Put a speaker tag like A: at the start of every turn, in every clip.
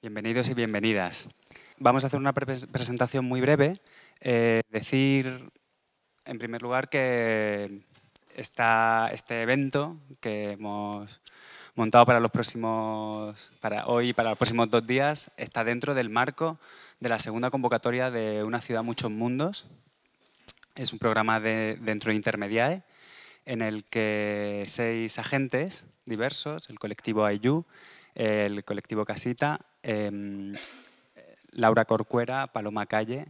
A: Bienvenidos y bienvenidas. Vamos a hacer una presentación muy breve. Eh, decir, en primer lugar, que está este evento que hemos montado para los próximos, para hoy y para los próximos dos días, está dentro del marco de la segunda convocatoria de Una ciudad, muchos mundos. Es un programa de, dentro de Intermediae en el que seis agentes diversos, el colectivo IU, el colectivo Casita, em, Laura Corcuera, Paloma Calle,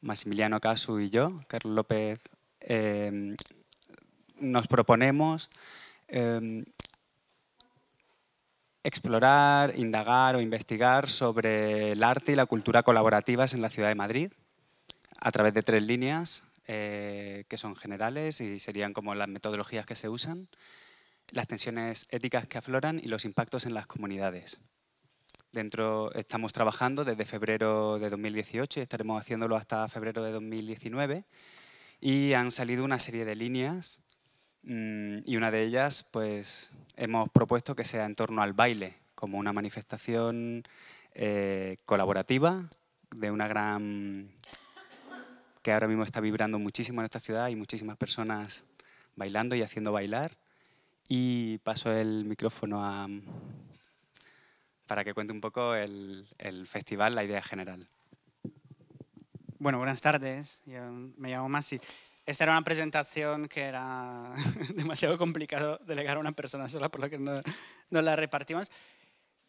A: Maximiliano Casu y yo, Carlos López, em, nos proponemos em, explorar, indagar o investigar sobre el arte y la cultura colaborativas en la ciudad de Madrid a través de tres líneas eh, que son generales y serían como las metodologías que se usan las tensiones éticas que afloran y los impactos en las comunidades. Dentro estamos trabajando desde febrero de 2018 y estaremos haciéndolo hasta febrero de 2019 y han salido una serie de líneas mm, y una de ellas pues hemos propuesto que sea en torno al baile como una manifestación eh, colaborativa de una gran que ahora mismo está vibrando muchísimo en esta ciudad y muchísimas personas bailando y haciendo bailar y paso el micrófono mm, para que cuente un poco el, festival, la idea general.
B: Bueno, buenas tardes. me llamo Masi. Esta era una presentación que era demasiado complicado delegar a una persona sola, por lo que no, la repartimos.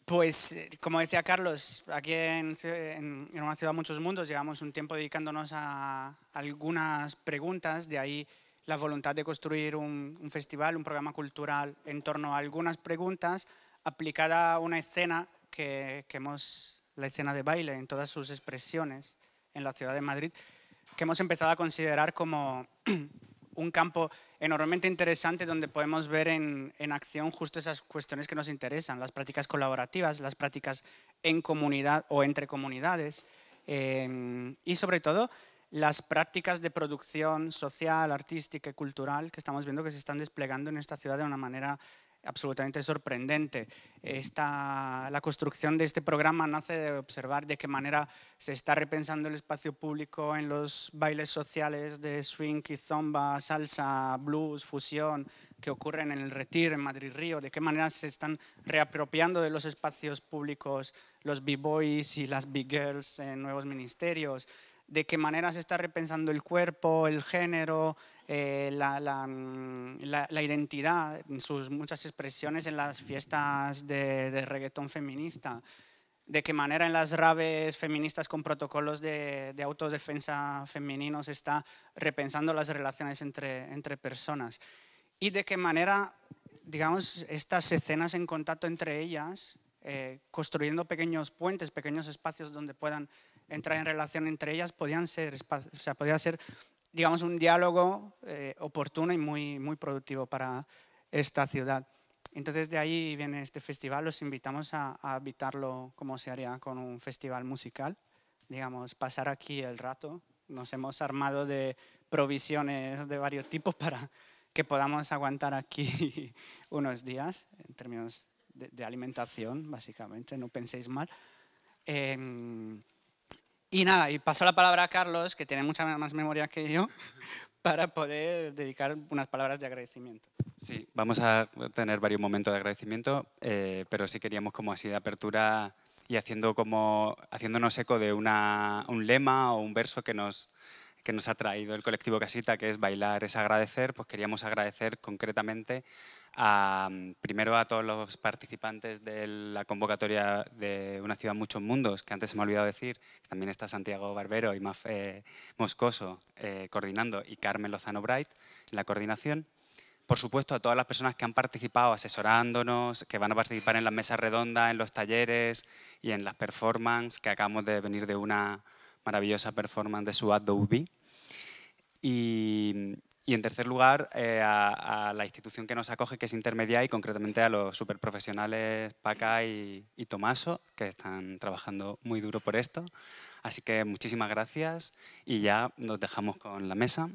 B: Pues, eh, como decía Carlos, aquí en, en, una ciudad muchos mundos llevamos un tiempo dedicándonos a algunas preguntas, de ahí la voluntad de construir un, festival, un programa cultural en torno a algunas preguntas aplicada a una escena que, hemos, la escena de baile en todas sus expresiones en la ciudad de Madrid, que hemos empezado a considerar como un campo enormemente interesante donde podemos ver en, acción justo esas cuestiones que nos interesan, las prácticas colaborativas, las prácticas en comunidad o entre comunidades eh, y sobre todo las prácticas de producción social, artística y cultural que estamos viendo que se están desplegando en esta ciudad de una manera absolutamente sorprendente. la construcción de este programa nace de observar de qué manera se está repensando el espacio público en los bailes sociales de swing y zomba, salsa, blues, fusión, que ocurren en el Retiro, en Madrid Río, de qué manera se están reapropiando de los espacios públicos los b-boys y las b-girls en nuevos ministerios, de qué manera se está repensando el cuerpo, el género, eh, la, mm, la, la, identidad, sus muchas expresiones en las fiestas de, de, reggaetón feminista, de qué manera en las raves feministas con protocolos de, autodefensa femeninos se está repensando las relaciones entre, entre personas y de qué manera, digamos, estas escenas en contacto entre ellas, eh, construyendo pequeños puentes, pequeños espacios donde puedan entrar en relación entre ellas podían ser, sea, podía ser, digamos, un diálogo eh, oportuno y muy, muy productivo para esta ciudad. Entonces de ahí viene este festival, los invitamos a, a habitarlo como se haría con un festival musical, digamos, pasar aquí el rato. Nos hemos armado de provisiones de varios tipos para que podamos aguantar aquí unos días en términos de, alimentación, básicamente, no penséis mal. Em, y nada, y paso la palabra a Carlos, que tiene mucha más memoria que yo, para poder dedicar unas palabras de agradecimiento.
A: Sí, vamos a tener varios momentos de agradecimiento, eh, pero sí queríamos como así de apertura y haciendo como, haciéndonos eco de un lema o un verso que nos, que nos ha traído el colectivo Casita, que es Bailar es agradecer, pues queríamos agradecer concretamente mm, primero a todos los participantes de la convocatoria de Una ciudad muchos mundos, que antes se me ha olvidado decir, también está Santiago Barbero y Maf eh, Moscoso eh, coordinando y Carmen Lozano Bright en la coordinación. Por supuesto, a todas las personas que han participado asesorándonos, que van a participar en las mesas redondas, en los talleres y en las performances, que acabamos de venir de una maravillosa performance de su Adobe. Y, en tercer lugar, eh, a, la institución que nos acoge, que es Intermedia, y concretamente a los superprofesionales Paca y, y, Tomaso, que están trabajando muy duro por esto. Así que muchísimas gracias y ya nos dejamos con la mesa.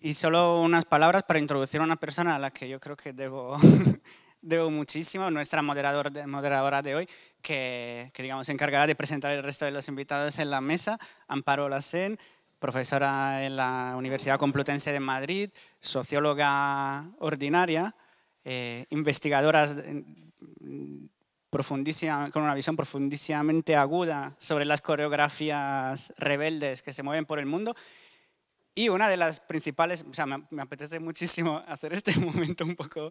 A: y solo unas palabras para introducir a una persona a la que yo creo que debo
B: debo muchísimo, nuestra moderadora de hoy, que, digamos se encargará de presentar el resto de los invitados en la mesa, Amparo Lacen, profesora en la Universidad Complutense de Madrid, socióloga ordinaria, eh, investigadora con una visión profundísimamente aguda sobre las coreografías rebeldes que se mueven por el mundo y una de las principales, o sea, me, apetece muchísimo hacer este momento un poco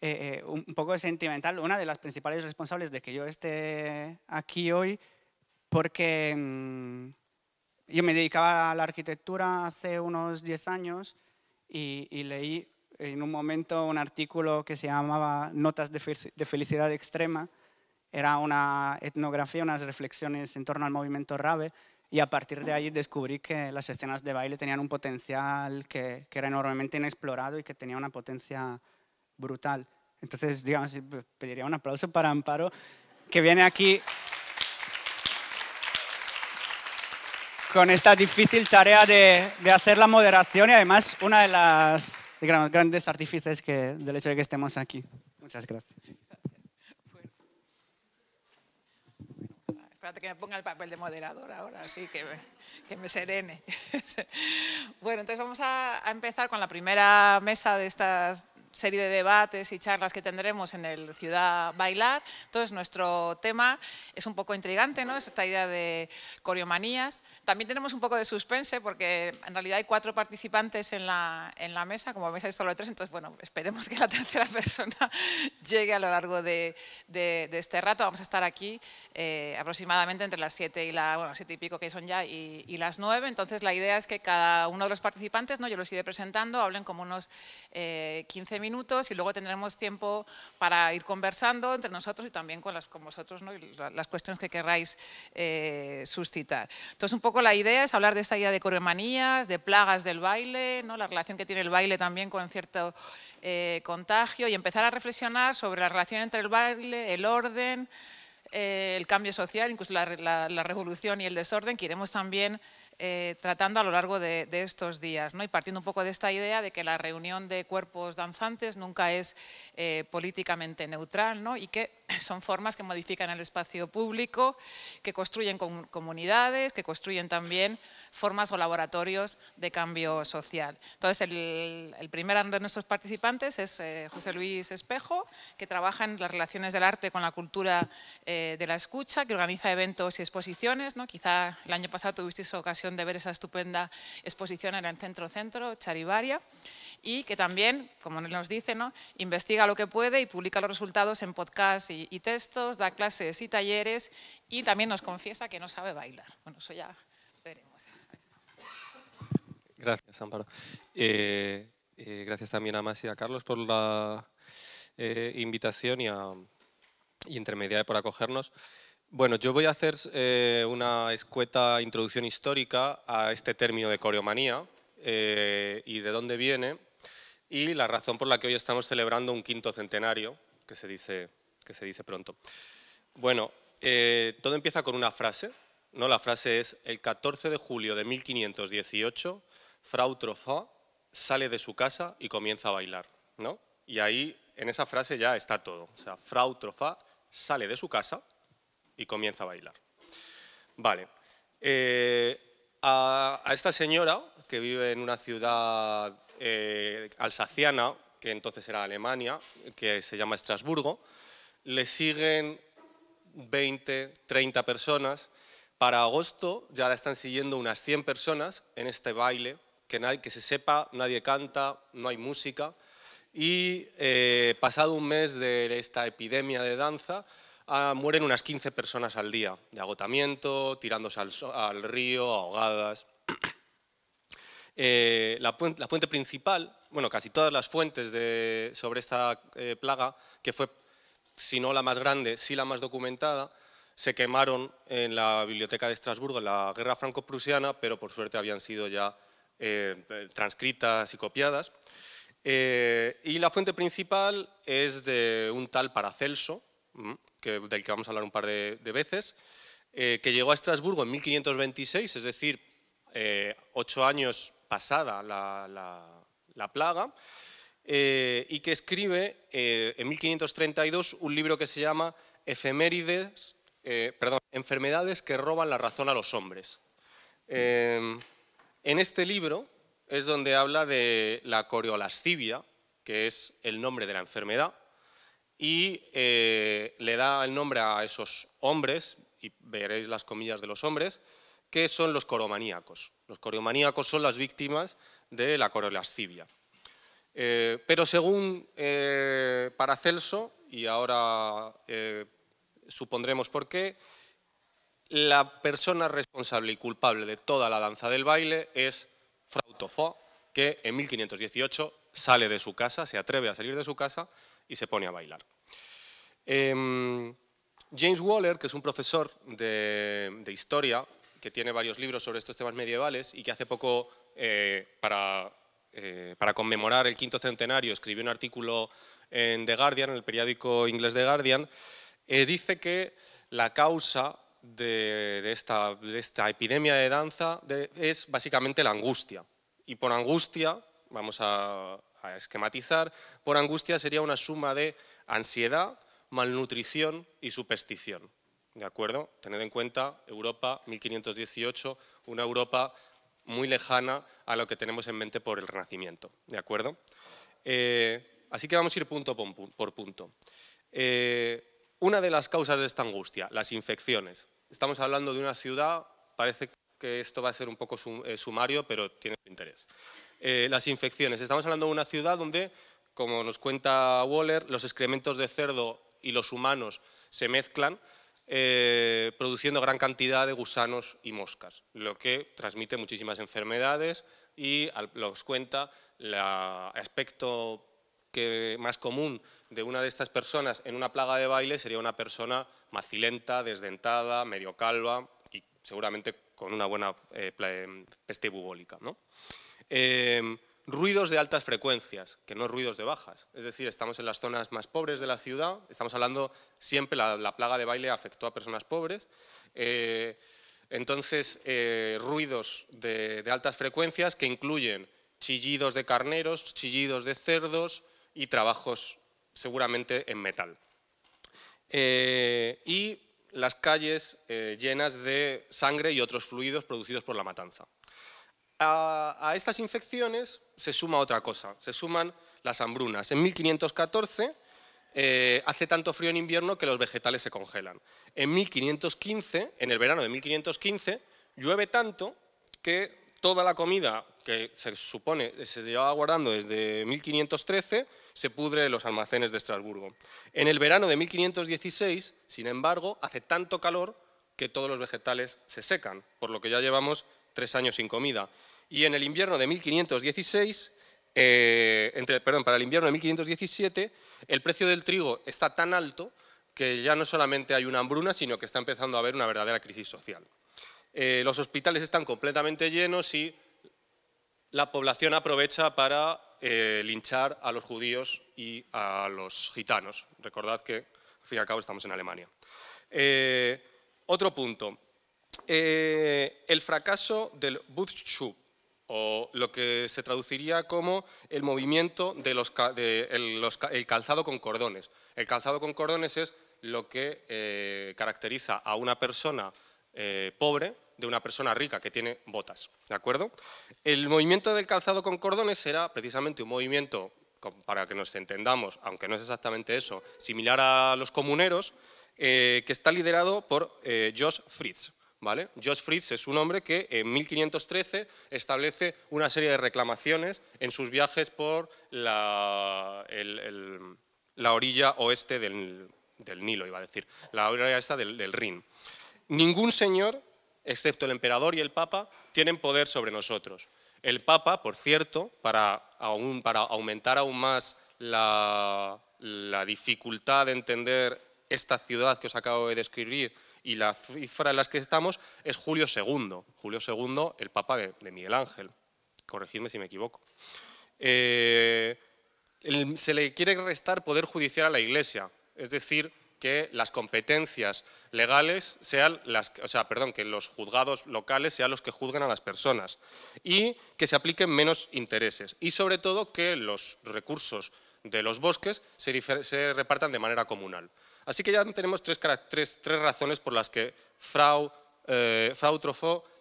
B: eh, un poco sentimental, una de las principales responsables de que yo esté aquí hoy, porque mm, yo me dedicaba a la arquitectura hace unos 10 años y, leí en un momento un artículo que se llamaba Notas de, Felicidad Extrema, era una etnografía, unas reflexiones en torno al movimiento rave y a partir de ahí descubrí que las escenas de baile tenían un potencial que era enormemente inexplorado y que tenía una potencia brutal. Entonces, digamos, pediría un aplauso para Amparo, que viene aquí con esta difícil tarea de, hacer la moderación y además una de las grandes artífices del hecho de que estemos aquí. Muchas gracias.
C: que me ponga el papel de moderador ahora, así que, me serene. bueno, entonces vamos a, empezar con la primera mesa de estas serie de debates y charlas que tendremos en el Ciudad Bailar. Entonces, nuestro tema es un poco intrigante, ¿no? Es esta idea de coreomanías. También tenemos un poco de suspense porque en realidad hay cuatro participantes en la, en la mesa, como veis hay solo tres, entonces, bueno, esperemos que la tercera persona llegue a lo largo de, de, este rato. Vamos a estar aquí eh, aproximadamente entre las siete y la, bueno, siete y pico que son ya y, y las nueve. Entonces, la idea es que cada uno de los participantes, ¿no? Yo los iré presentando, hablen como unos eh, 15 minutos y luego tendremos tiempo para ir conversando entre nosotros y también con, las, con vosotros las cuestiones que querráis eh, suscitar. Entonces, un poco la idea es hablar de esta idea de coreomanías, de plagas del baile, ¿no? la relación que tiene el baile también con cierto eh, contagio y empezar a reflexionar sobre la relación entre el baile, el orden, eh, el cambio social, incluso la, revolución y el desorden que iremos también eh, tratando a lo largo de, estos días, ¿no? y partiendo un poco de esta idea de que la reunión de cuerpos danzantes nunca es eh, políticamente neutral ¿no? y que son formas que modifican el espacio público, que construyen comunidades, que construyen también formas o laboratorios de cambio social. Entonces, el, el primer de nuestros participantes es eh, José Luis Espejo, que trabaja en las relaciones del arte con la cultura eh, de la escucha, que organiza eventos y exposiciones. ¿no? Quizá el año pasado tuvisteis ocasión de ver esa estupenda exposición en el Centro Centro, Charivaria y que también, como nos dice, investiga lo que puede y publica los resultados en podcast y, textos, da clases y talleres y también nos confiesa que no sabe bailar. Bueno, eso ya veremos.
D: Gracias, Ámparo. Eh, eh, gracias también a Masi y a Carlos por la eh, invitación y a y Intermediaria por acogernos. Bueno, yo voy a hacer una escueta introducción histórica a este término de coreomanía y de dónde viene y la razón por la que hoy estamos celebrando un quinto centenario, que se dice, que se dice pronto. Bueno, eh, todo empieza con una frase, ¿no? La frase es, el 14 de julio de 1518, Frau Trofa sale de su casa y comienza a bailar, ¿no? Y ahí, en esa frase ya está todo. O sea, Frau sale de su casa y comienza a bailar. Vale. Eh, a esta señora, que vive en una ciudad eh, alsaciana, que entonces era Alemania, que se llama Estrasburgo, le siguen 20, 30 personas. Para agosto ya la están siguiendo unas 100 personas en este baile, que, nadie, que se sepa, nadie canta, no hay música. Y eh, pasado un mes de esta epidemia de danza, ah, mueren unas 15 personas al día, de agotamiento, tirándose al río, ahogadas. Eh, la, fuente principal, bueno, casi todas las fuentes sobre esta eh, plaga, que fue, si no la más grande, sí la más documentada, se quemaron en la biblioteca de Estrasburgo en la guerra franco-prusiana, pero por suerte habían sido ya eh, transcritas y copiadas. y la fuente principal es de un tal Paracelso, mm, que, del que vamos a hablar un par de veces, que llegó a Estrasburgo en 1526, es decir, ocho años pasada la, plaga, eh, y que escribe eh, en 1532 un libro que se llama eh, Enfermedades que roban la razón a los hombres. Em, en este libro es donde habla de la coriolascivia, que es el nombre de la enfermedad, y le da el nombre a esos hombres, y veréis las comillas de los hombres, ¿Qué son los coromaníacos? Los coromaníacos son las víctimas de la corolascivia. Eh, pero según eh, Paracelso, y ahora eh, supondremos por qué, la persona responsable y culpable de toda la danza del baile es Frautofo, que en 1518 sale de su casa, se atreve a salir de su casa y se pone a bailar. Em, James Waller, que es un profesor de historia que tiene varios libros sobre estos temas medievales y que hace poco, eh, eh, para, conmemorar el quinto centenario, escribió un artículo en The Guardian, en el periódico inglés The Guardian, eh, dice que la causa de, esta, epidemia de danza es básicamente la angustia. Y por angustia, vamos a esquematizar, por angustia sería una suma de ansiedad, malnutrición y superstición. ¿De acuerdo? Tened en cuenta Europa 1518, una Europa muy lejana a lo que tenemos en mente por el Renacimiento. ¿De acuerdo? Eh, así que vamos a ir punto por punto. Eh, una de las causas de esta angustia, las infecciones. Estamos hablando de una ciudad, parece que esto va a ser un poco eh, sumario, pero tiene interés. las infecciones. Estamos hablando de una ciudad donde, como nos cuenta Waller, los excrementos de cerdo y los humanos se mezclan eh, produciendo gran cantidad de gusanos y moscas, lo que transmite muchísimas enfermedades y los cuenta el aspecto que más común de una de estas personas en una plaga de baile sería una persona macilenta, desdentada, medio calva y seguramente con una buena eh, em, peste bubólica. Em, ruidos de altas frecuencias, que no ruidos de bajas. Es decir, estamos en las zonas más pobres de la ciudad, estamos hablando siempre, la, la plaga de baile afectó a personas pobres. Eh, entonces, eh, ruidos de, altas frecuencias que incluyen chillidos de carneros, chillidos de cerdos y trabajos seguramente en metal. Eh, y las calles llenas de sangre y otros fluidos producidos por la matanza. a estas infecciones se suma otra cosa, se suman las hambrunas. En 1514 eh, hace tanto frío en invierno que los vegetales se congelan. En 1515, en el verano de 1515, llueve tanto que toda la comida que se supone se llevaba guardando desde 1513 se pudre en los almacenes de Estrasburgo. En el verano de 1516, sin embargo, hace tanto calor que todos los vegetales se secan, por lo que ya llevamos tres años sin comida. Y en el invierno de 1516, eh, perdón, para el invierno de 1517, el precio del trigo está tan alto que ya no solamente hay una hambruna, sino que está empezando a haber una verdadera crisis social. Eh, los hospitales están completamente llenos y la población aprovecha para eh, linchar a los judíos y a los gitanos. Recordad que, al fin y al cabo, estamos en Alemania. otro punto. el fracaso del Buchschub o lo que se traduciría como el movimiento del de el calzado con cordones. El calzado con cordones es lo que eh, caracteriza a una persona eh, pobre de una persona rica que tiene botas. ¿De acuerdo? El movimiento del calzado con cordones era precisamente un movimiento, para que nos entendamos, aunque no es exactamente eso, similar a los comuneros, eh, que está liderado por Josh Fritz. ¿vale? George Fritz es un hombre que en 1513 establece una serie de reclamaciones en sus viajes por la, orilla oeste del, Nilo, iba a decir, la orilla esta del, del Rin. Ningún señor, excepto el emperador y el papa, tienen poder sobre nosotros. El papa, por cierto, para, aumentar aún más la dificultad de entender esta ciudad que os acabo de describir y la cifra en la que estamos es Julio II, Julio II, el Papa de, Miguel Ángel. Corregidme si me equivoco. Eh, se le quiere restar poder judicial a la Iglesia, es decir, que las competencias legales sean o que los juzgados locales sean los que juzguen a las personas y que se apliquen menos intereses y sobre todo que los recursos de los bosques se repartan de manera comunal. Así que ya tenemos tres, razones por las que Frau, eh,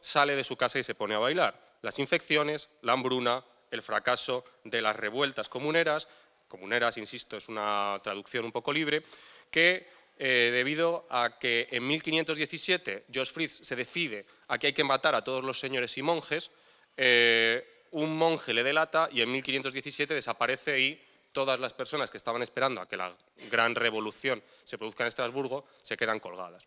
D: sale de su casa y se pone a bailar. Las infecciones, la hambruna, el fracaso de las revueltas comuneras, comuneras, insisto, es una traducción un poco libre, que eh, debido a que en 1517 Josh Fritz se decide a que hay que matar a todos los señores y monjes, eh, un monje le delata y en 1517 desaparece y todas las personas que estaban esperando a que la gran revolución se produzca en Estrasburgo se quedan colgadas.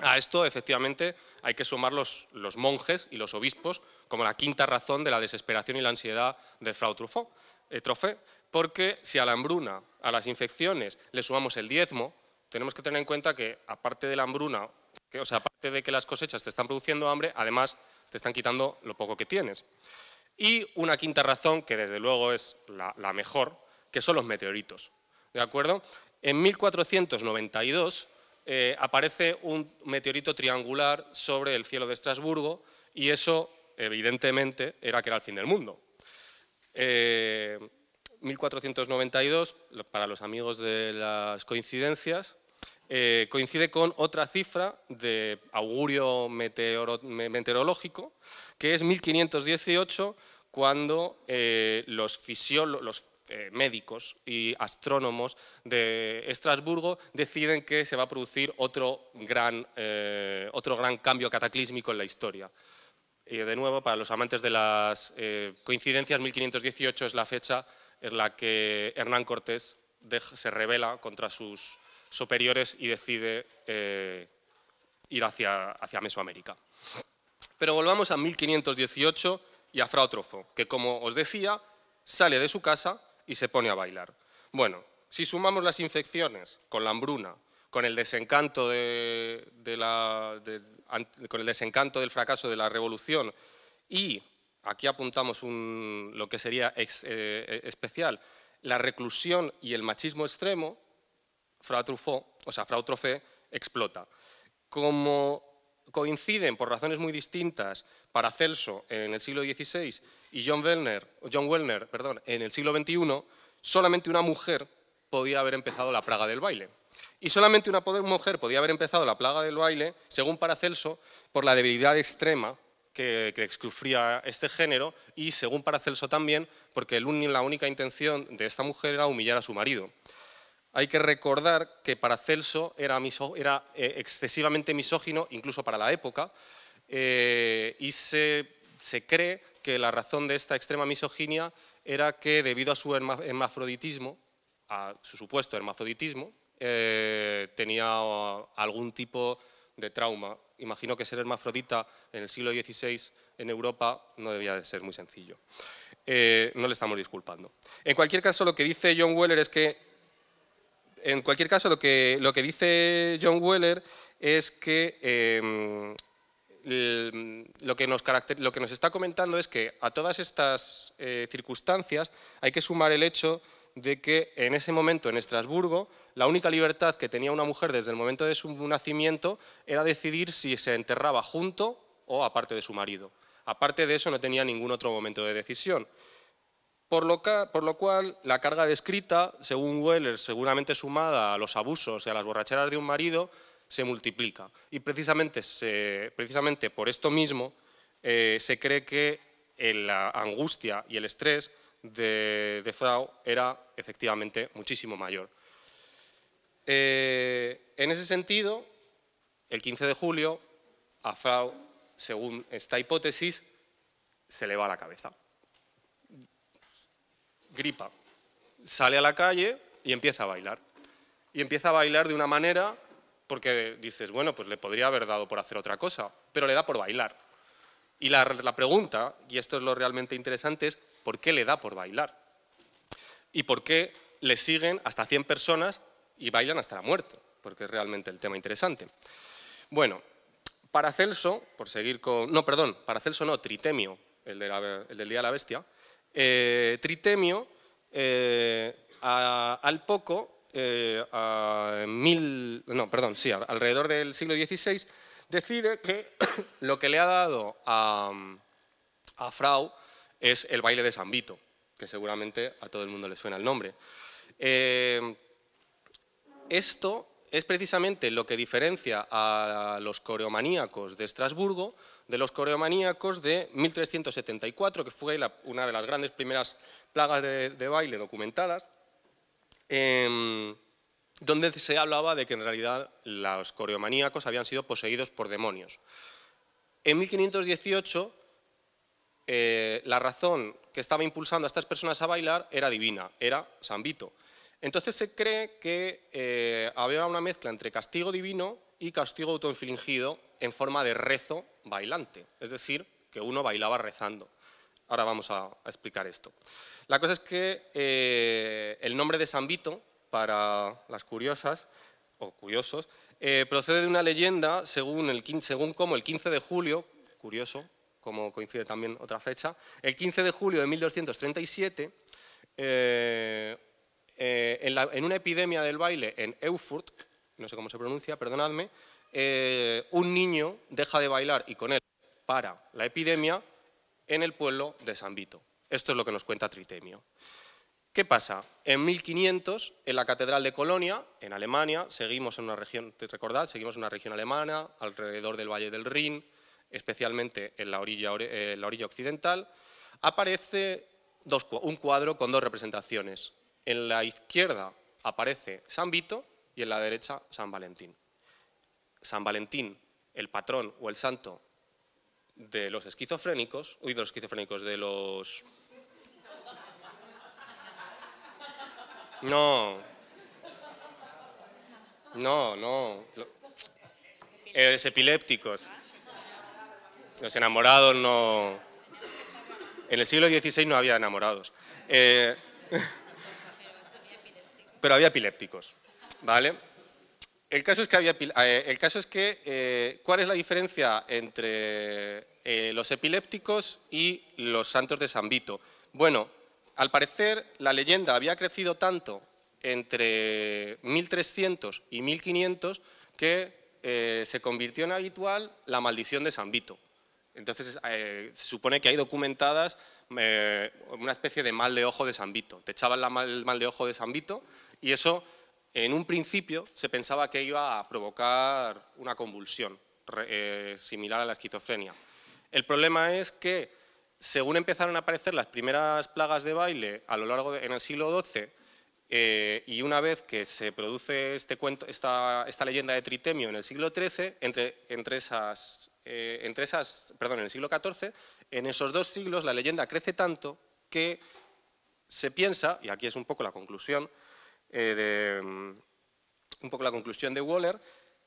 D: A esto, efectivamente, hay que sumar los, monjes y los obispos como la quinta razón de la desesperación y la ansiedad de Frau eh, Truffaut, porque si a la hambruna, a las infecciones, le sumamos el diezmo, tenemos que tener en cuenta que, aparte de la hambruna, que, o sea, aparte de que las cosechas te están produciendo hambre, además te están quitando lo poco que tienes. Y una quinta razón, que desde luego es la mejor, que son los meteoritos. ¿De acuerdo? En 1492 eh, aparece un meteorito triangular sobre el cielo de Estrasburgo y eso, evidentemente, era que era el fin del mundo. 1492, eh, para los amigos de las coincidencias, eh, coincide con otra cifra de augurio meteorológico, que es 1518, cuando los, fisiólogos, los, eh, médicos y astrónomos de Estrasburgo deciden que se va a producir otro gran, eh, otro gran cambio cataclísmico en la historia. Y de nuevo, para los amantes de las eh, coincidencias, 1518 es la fecha en la que Hernán Cortés se revela contra sus superiores y decide ir hacia, hacia Mesoamérica. Pero volvamos a 1518 y a Frautrofo, que como os decía, sale de su casa y se pone a bailar. Bueno, si sumamos las infecciones con la hambruna, con el desencanto, con el desencanto del fracaso de la revolución y aquí apuntamos lo que sería eh, eh, especial, la reclusión y el machismo extremo, Frau o sea, explota. Como coinciden por razones muy distintas para Celso en el siglo XVI y John Wellner, John en el siglo XXI, solamente una mujer podía haber empezado la plaga del baile. Y solamente una mujer podía haber empezado la plaga del baile, según Paracelso, por la debilidad extrema que, que sufría este género y, según Paracelso también, porque la única intención de esta mujer era humillar a su marido. Hay que recordar que Paracelso era, era eh, excesivamente misógino, incluso para la época, eh, y se cree que la razón de esta extrema misoginia era que debido a su hermafroditismo, a su supuesto hermafroditismo, eh, tenía ah, algún tipo de trauma. Imagino que ser hermafrodita en el siglo XVI en Europa no debía de ser muy sencillo. Eh, no le estamos disculpando. En cualquier caso, lo que dice John Weller es que, en cualquier caso, lo que, lo que dice John Weller es que em, eh, lo que, nos está comentando es que a todas estas eh, circunstancias hay que sumar el hecho de que en ese momento en Estrasburgo la única libertad que tenía una mujer desde el momento de su nacimiento era decidir si se enterraba junto o aparte de su marido. Aparte de eso no tenía ningún otro momento de decisión. Por lo, por lo cual, la carga descrita, según Weller, seguramente sumada a los abusos y a las borracheras de un marido, se multiplica. Y precisamente, por esto mismo eh, se cree que la angustia y el estrés de, Frau era efectivamente muchísimo mayor. Eh, en ese sentido, el 15 de julio, a Frau, según esta hipótesis, se le va a la cabeza. Gripa. Sale a la calle y empieza a bailar. Y empieza a bailar de una manera porque dices, bueno, pues le podría haber dado por hacer otra cosa, pero le da por bailar. Y la, pregunta, y esto es lo realmente interesante, es ¿por qué le da por bailar? ¿Y por qué le siguen hasta 100 personas y bailan hasta la muerte? Porque es realmente el tema interesante. Bueno, para Celso, por seguir con... No, perdón, para Celso no, Tritemio, el, del Día de la Bestia. Eh, Tritemio, eh, al poco, eh, a no, perdón, alrededor del siglo XVI, decide que lo que le ha dado a, Frau es el baile de San Vito, que seguramente a todo el mundo le suena el nombre. Eh, esto es precisamente lo que diferencia a los coreomaníacos de Estrasburgo de los coreomaníacos de 1374, que fue una de las grandes primeras plagas de baile documentadas Em, donde se hablaba de que en realidad los coreomaníacos habían sido poseídos por demonios. En 1518, eh, la razón que estaba impulsando a estas personas a bailar era divina, era San Vito. Entonces se cree que eh, había una mezcla entre castigo divino y castigo autoinfligido en forma de rezo bailante, es decir, que uno bailaba rezando. Ahora vamos a, explicar esto. La cosa es que eh, el nombre de San Vito, para las curiosas o curiosos, eh, procede de una leyenda según, el, como el 15 de julio, curioso, como coincide también otra fecha, el 15 de julio de 1237, eh, en, una epidemia del baile en Eufurt, no sé cómo se pronuncia, perdonadme, un niño deja de bailar y con él para la epidemia en el pueblo de San Vito. Esto es lo que nos cuenta Tritemio. ¿Qué pasa? En 1500, en la Catedral de Colonia, en Alemania, seguimos en una región, recordad, seguimos en una región alemana, alrededor del Valle del Rin, especialmente en la orilla, eh, occidental, aparece un cuadro con dos representaciones. En la izquierda aparece San Vito y en la derecha San Valentín. San Valentín, el patrón o el santo de los esquizofrénicos, uy, de los esquizofrénicos, de los... No. No, no. Los epilépticos. Los enamorados no... En el siglo XVI no había enamorados. Eh, pero había epilépticos, ¿vale? El caso es que, había, eh, el caso es que eh, ¿cuál es la diferencia entre eh, los epilépticos y los santos de San Vito. Bueno, al parecer la leyenda había crecido tanto entre 1300 y 1500 que eh, se convirtió en habitual la maldición de San Vito. Entonces eh, se supone que hay documentadas una especie de mal de ojo de San Vito. Te echaban el mal de ojo de San Vito y eso en un principio se pensaba que iba a provocar una convulsión similar a la esquizofrenia. El problema es que, según empezaron a aparecer las primeras plagas de baile a lo largo en el siglo XII, eh, y una vez que se produce este cuento, esta, leyenda de Tritemio en el siglo XIII, entre, entre esas, eh, entre esas, perdón, en el siglo XIV, en esos dos siglos la leyenda crece tanto que se piensa, y aquí es un poco la conclusión, eh, de, mm, un poco la conclusión de Waller,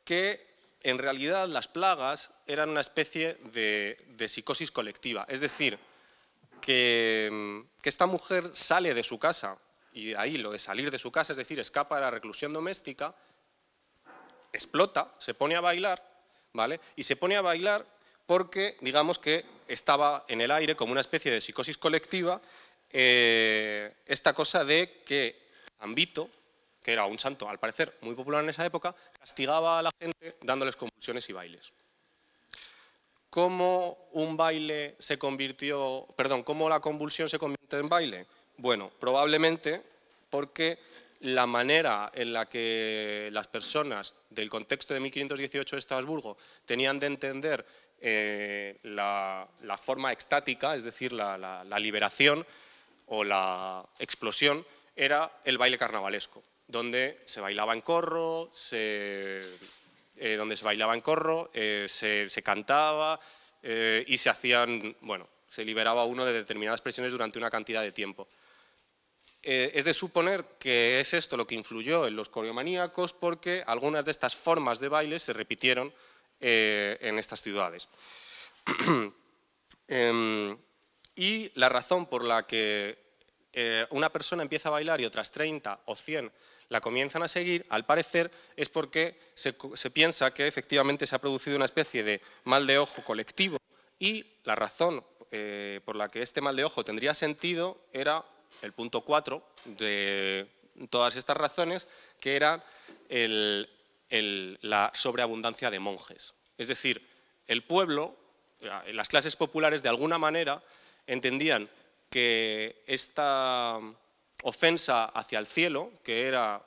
D: que en realidad las plagas eran una especie de, psicosis colectiva. Es decir, mm, que, esta mujer sale de su casa, y ahí lo de salir de su casa, es decir, escapa de la reclusión doméstica, explota, se pone a bailar, ¿vale? Y se pone a bailar porque, digamos que estaba en el aire como una especie de psicosis colectiva, eh, esta cosa de que Ambito, que era un santo, al parecer, muy popular en esa época, castigaba a la gente dándoles convulsiones y bailes. ¿Cómo un baile se convirtió, perdón, cómo la convulsión se convierte en baile? Bueno, probablemente porque la manera en la que las personas del contexto de 1518 de Estrasburgo tenían de entender eh, la, forma extática, es decir, la liberación o la explosión, era el baile carnavalesco donde se bailaba en corro, se, eh, donde se bailaba en corro, eh, se, cantaba eh, y se hacían, bueno, se liberaba uno de determinadas presiones durante una cantidad de tiempo. es de suponer que es esto lo que influyó en los coreomaníacos porque algunas de estas formas de baile se repitieron en estas ciudades. Em, y la razón por la que una persona empieza a bailar y otras 30 o 100 la comienzan a seguir, al parecer es porque se, piensa que efectivamente se ha producido una especie de mal de ojo colectivo y la razón eh, por la que este mal de ojo tendría sentido era el punto cuatro de todas estas razones, que era la sobreabundancia de monjes. Es decir, el pueblo, las clases populares de alguna manera entendían que esta ofensa hacia el cielo, que era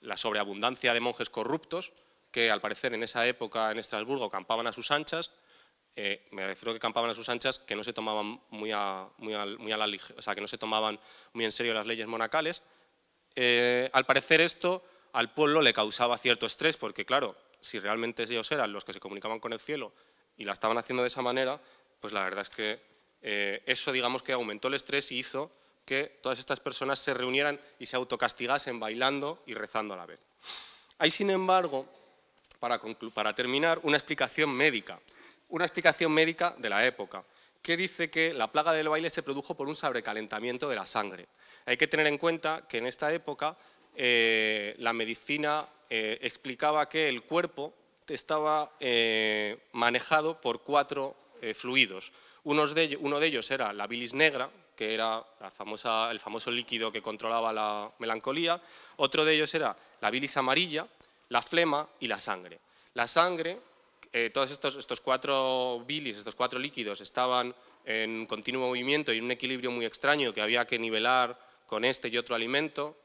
D: la sobreabundancia de monjes corruptos, que al parecer en esa época en Estrasburgo campaban a sus anchas, eh, me refiero a que campaban a sus anchas, que no se tomaban muy a, muy o sea, que no se tomaban muy en serio las leyes monacales. Eh, al parecer esto al pueblo le causaba cierto estrés, porque claro, si realmente ellos eran los que se comunicaban con el cielo y la estaban haciendo de esa manera, pues la verdad es que eh, eso digamos que aumentó el estrés y hizo que todas estas personas se reunieran y se autocastigasen bailando y rezando a la vez. Hay, sin embargo, para, terminar, una explicación médica, una explicación médica de la época, que dice que la plaga del baile se produjo por un sobrecalentamiento de la sangre. Hay que tener en cuenta que en esta época eh, la medicina eh, explicaba que el cuerpo estaba eh, manejado por cuatro fluidos. uno de ellos era la bilis negra, que era el famoso líquido que controlaba la melancolía. Otro de ellos era la bilis amarilla, la flema y la sangre. La sangre, eh, todos estos, cuatro bilis, estos cuatro líquidos estaban en continuo movimiento y en un equilibrio muy extraño que había que nivelar con este y otro alimento.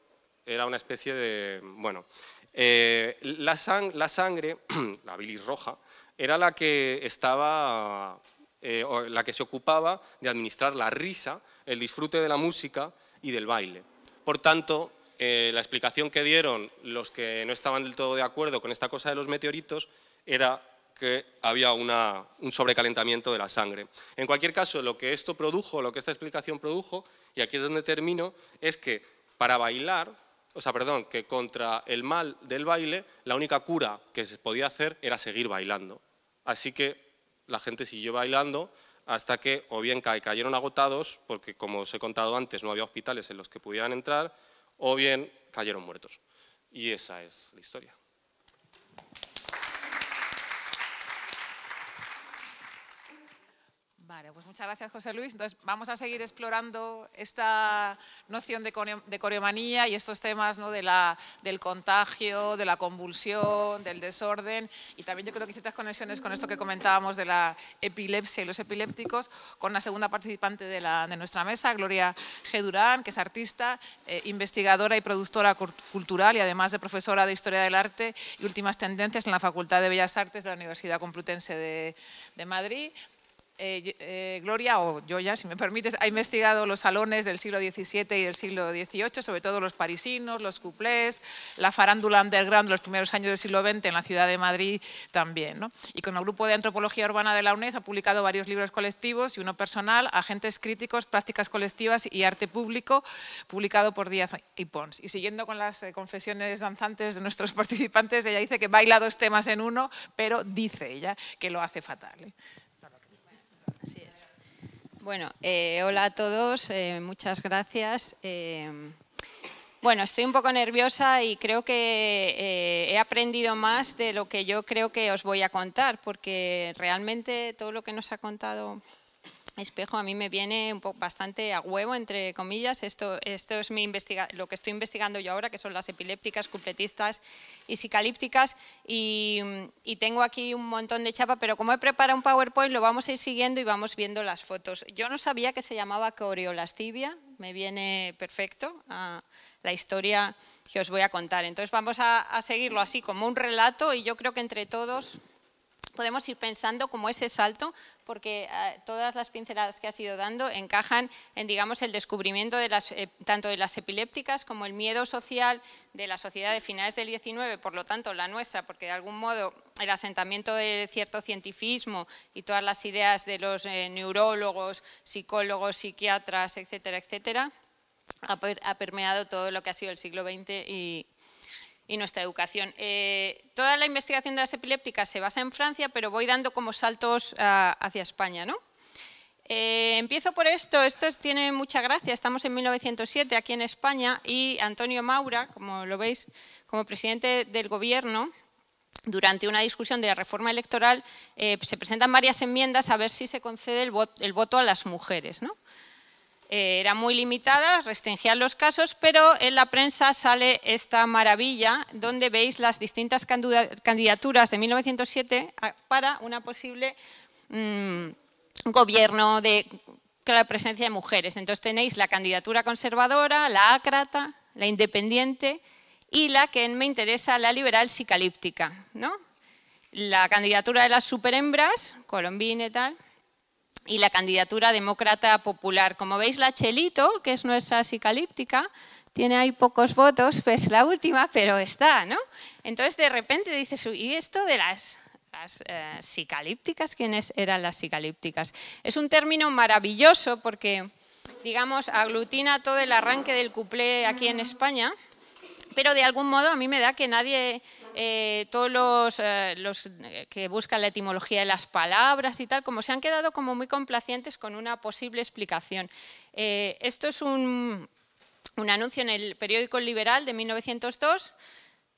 D: Era una especie de... Bueno, eh, la, sangre, la bilis roja, era la que estaba eh, la que se ocupaba de administrar la risa el disfrute de la música y del baile. Por tanto, eh, la explicación que dieron los que no estaban del todo de acuerdo con esta cosa de los meteoritos era que había un sobrecalentamiento de la sangre. En cualquier caso, lo que esto produjo, lo que esta explicación produjo, y aquí es donde termino, es que para bailar, o sea, perdón, que contra el mal del baile, la única cura que se podía hacer era seguir bailando. Así que la gente siguió bailando hasta que o bien cayeron agotados, porque como os he contado antes, no había hospitales en los que pudieran entrar, o bien cayeron muertos. Y esa es la historia.
C: pues muchas gracias José Luis. vamos a seguir explorando esta noción de, coreomanía y estos temas ¿no? de la, del contagio, de la convulsión, del desorden y también yo creo que hay ciertas conexiones con esto que comentábamos de la epilepsia y los epilépticos con la segunda participante de, la, de nuestra mesa, Gloria G. Durán, que es artista, eh, investigadora y productora cultural y además de profesora de Historia del Arte y Últimas Tendencias en la Facultad de Bellas Artes de la Universidad Complutense de Madrid. Eh, eh, Gloria, o ya, si me permites, ha investigado los salones del siglo XVII y del siglo XVIII, sobre todo los parisinos, los cuplés, la farándula underground de los primeros años del siglo XX en la ciudad de Madrid también. Y con el Grupo de Antropología Urbana de la UNED ha publicado varios libros colectivos y uno personal, Agentes Críticos, Prácticas Colectivas y Arte Público, publicado por Díaz y Pons. Y siguiendo con las eh, confesiones danzantes de nuestros participantes, ella dice que baila dos este temas en uno, pero dice ella que lo hace fatal. Bueno, eh, hola a
E: todos, eh, muchas gracias. Eh, bueno, estoy un poco nerviosa y creo que he aprendido más de lo que yo creo que os voy a contar, porque realmente todo lo que nos ha contado espejo a mí me viene un poco, bastante a huevo, entre comillas. Esto, esto es lo que estoy investigando yo ahora, que son las epilépticas, cupletistas y psicalípticas. Y, tengo aquí un montón de chapa, pero como he preparado un PowerPoint, lo vamos a ir siguiendo y vamos viendo las fotos. Yo no sabía que se llamaba coriolastibia, me viene perfecto la historia que os voy a contar. Entonces vamos a seguirlo así, como un relato, y yo creo que entre todos podemos ir pensando como ese salto, porque eh, todas las pinceladas que ha sido dando encajan en, digamos, el descubrimiento de las, eh, tanto de las epilépticas como el miedo social de la sociedad de finales del XIX, por lo tanto la nuestra, porque de algún modo el asentamiento de cierto cientifismo y todas las ideas de los eh, neurólogos, psicólogos, psiquiatras, etcétera, etcétera, ha, permeado todo lo que ha sido el siglo XX y, y nuestra educación. Eh, toda la investigación de las epilépticas se basa en Francia, pero voy dando como saltos eh, hacia España. ¿no? Eh, empiezo por esto, esto tiene mucha gracia, estamos en 1907 aquí en España y Antonio Maura, como lo veis, como presidente del gobierno, durante una discusión de la reforma electoral se presentan varias enmiendas a ver si se concede el voto, el voto a las mujeres. ¿no? Eh, era muy limitada, restringía los casos, pero en la prensa sale esta maravilla donde veis las distintas candidaturas de 1907 ah, para una posible mm, gobierno de la presencia de mujeres. Entonces tenéis la candidatura conservadora, la ácrata, la independiente y la que me interesa, la liberal sicalíptica, ¿no? La candidatura de las superhembras, Colombina y tal, y la candidatura demócrata popular. Como veis, la Chelito, que es nuestra psicalíptica, tiene ahí pocos votos, pues la última, pero está, ¿no? Entonces de repente dices, ¿y esto de las, las psicalípticas? Eh, ¿Quiénes eran las psicalípticas? Es un término maravilloso porque, digamos, aglutina todo el arranque del cuplé aquí en España pero de algún modo a mí me da que nadie, eh, todos los, eh, eh, que buscan la etimología de las palabras y tal, como se han quedado como muy complacientes con una posible explicación. esto es un, anuncio en el periódico Liberal de 1902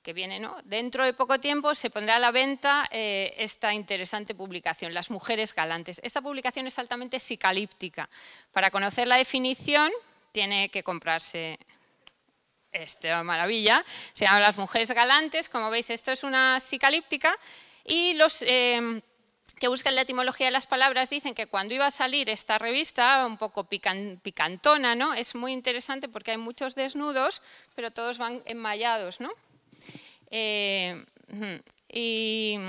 E: que viene, ¿no? Dentro de poco tiempo se pondrá a la venta esta interesante publicación, Las mujeres galantes. Esta publicación es altamente psicalíptica. Para conocer la definición tiene que comprarse esta maravilla, se llama Las mujeres galantes, como veis esto es una psicalíptica y los... Em, que buscan la etimología de las palabras dicen que cuando iba a salir esta revista, un poco picantona, ¿no? es muy interesante porque hay muchos desnudos, pero todos van enmayados. ¿no? Eh, y,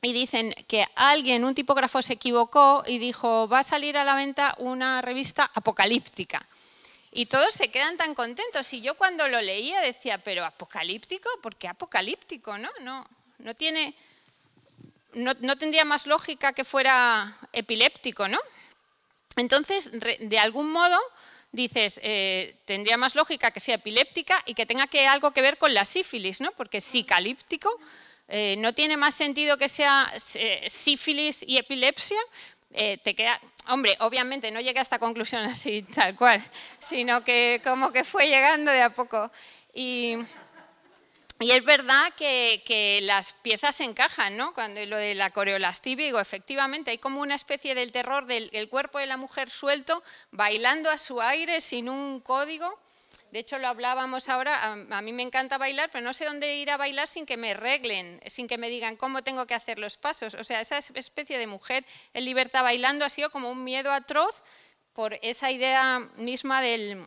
E: dicen que alguien, un tipógrafo, se equivocó y dijo, va a salir a la venta una revista apocalíptica. Y todos se quedan tan contentos. Y yo cuando lo leía decía, pero apocalíptico, porque apocalíptico? No, no, no tiene, no, tendría más lógica que fuera epiléptico, ¿no? Entonces, de algún modo, dices, eh, tendría más lógica que sea epiléptica y que tenga que, algo que ver con la sífilis, ¿no? Porque psicalíptico eh, no tiene más sentido que sea eh, sífilis y epilepsia. te queda Hombre, obviamente no llegué a esta conclusión así, tal cual, sino que como que fue llegando de a poco. Y, es verdad que, las piezas encajan, ¿no? Cuando lo de la tibia, digo, efectivamente, hay como una especie del terror del cuerpo de la mujer suelto, bailando a su aire, sin un código, de hecho, lo hablábamos ahora, a, mí me encanta bailar, pero no sé dónde ir a bailar sin que me reglen, sin que me digan cómo tengo que hacer los pasos. O sea, esa especie de mujer en libertad bailando ha sido como un miedo atroz por esa idea misma del,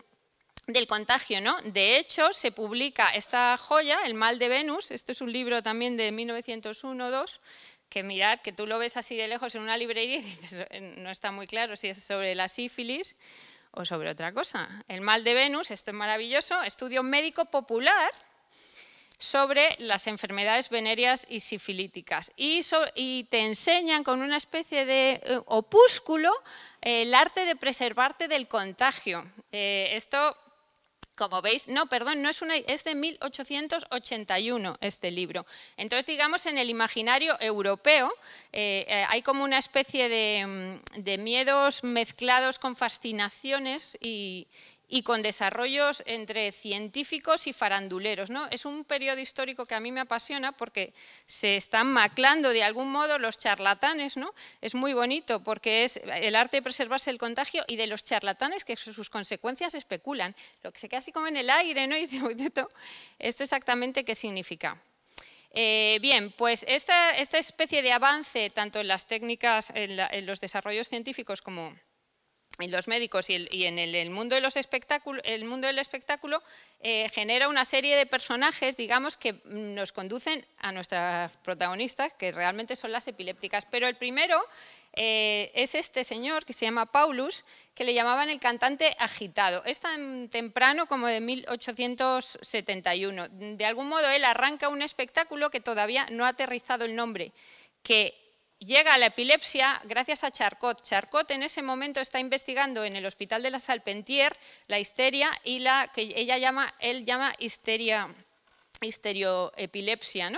E: contagio, ¿no? De hecho, se publica esta joya, El mal de Venus, esto es un libro también de 1901-2, que mirar, que tú lo ves así de lejos en una librería y dices, no está muy claro si es sobre la sífilis o sobre otra cosa. El mal de Venus, esto es maravilloso, estudio médico popular sobre las enfermedades venéreas y sifilíticas. Y, te enseñan con una especie de eh, opúsculo eh, el arte de preservarte del contagio. Eh, esto como veis, no, perdón, no es de 1881 este libro. Entonces, digamos, en el imaginario europeo eh, eh, hay como una especie de, mm, de miedos mezclados con fascinaciones y, y con desarrollos entre científicos y faranduleros. ¿no? Es un periodo histórico que a mí me apasiona porque se están maclando de algún modo los charlatanes. ¿no? Es muy bonito porque es el arte de preservarse el contagio y de los charlatanes que sus consecuencias especulan. Lo que se queda así como en el aire, ¿no? Y esto, esto exactamente qué significa. Eh, bien, pues esta, especie de avance, tanto en las técnicas, en los desarrollos científicos como y los médicos y, en el, mundo de los espectáculos el mundo del espectáculo eh, genera una serie de personajes, digamos, que nos conducen a nuestras protagonistas, que realmente son las epilépticas. Pero el primero eh, es este señor que se llama Paulus, que le llamaban el cantante agitado. Es tan temprano como de 1871. De algún modo él arranca un espectáculo que todavía no ha aterrizado el nombre, que llega a la epilepsia gracias a Charcot. Charcot en ese momento está investigando en el Hospital de la Salpentier la histeria y la que ella llama, él llama histeria, histerioepilepsia.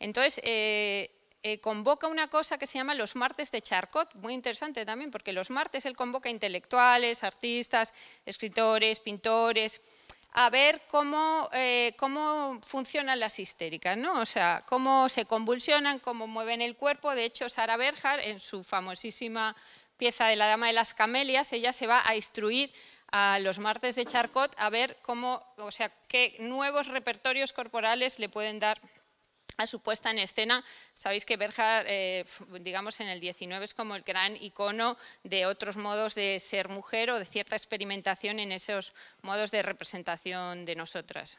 E: Entonces, eh, eh, convoca una cosa que se llama los martes de Charcot, muy interesante también, porque los martes él convoca intelectuales, artistas, escritores, pintores, a ver cómo, eh, cómo funcionan las histéricas, ¿no? O sea, cómo se convulsionan, cómo mueven el cuerpo. De hecho, Sara Berjar, en su famosísima pieza de La Dama de las Camelias, ella se va a instruir a los martes de Charcot a ver cómo, o sea, qué nuevos repertorios corporales le pueden dar a su puesta en escena. Sabéis que Berger, eh, digamos, en el 19 es como el gran icono de otros modos de ser mujer o de cierta experimentación en esos modos de representación de nosotras.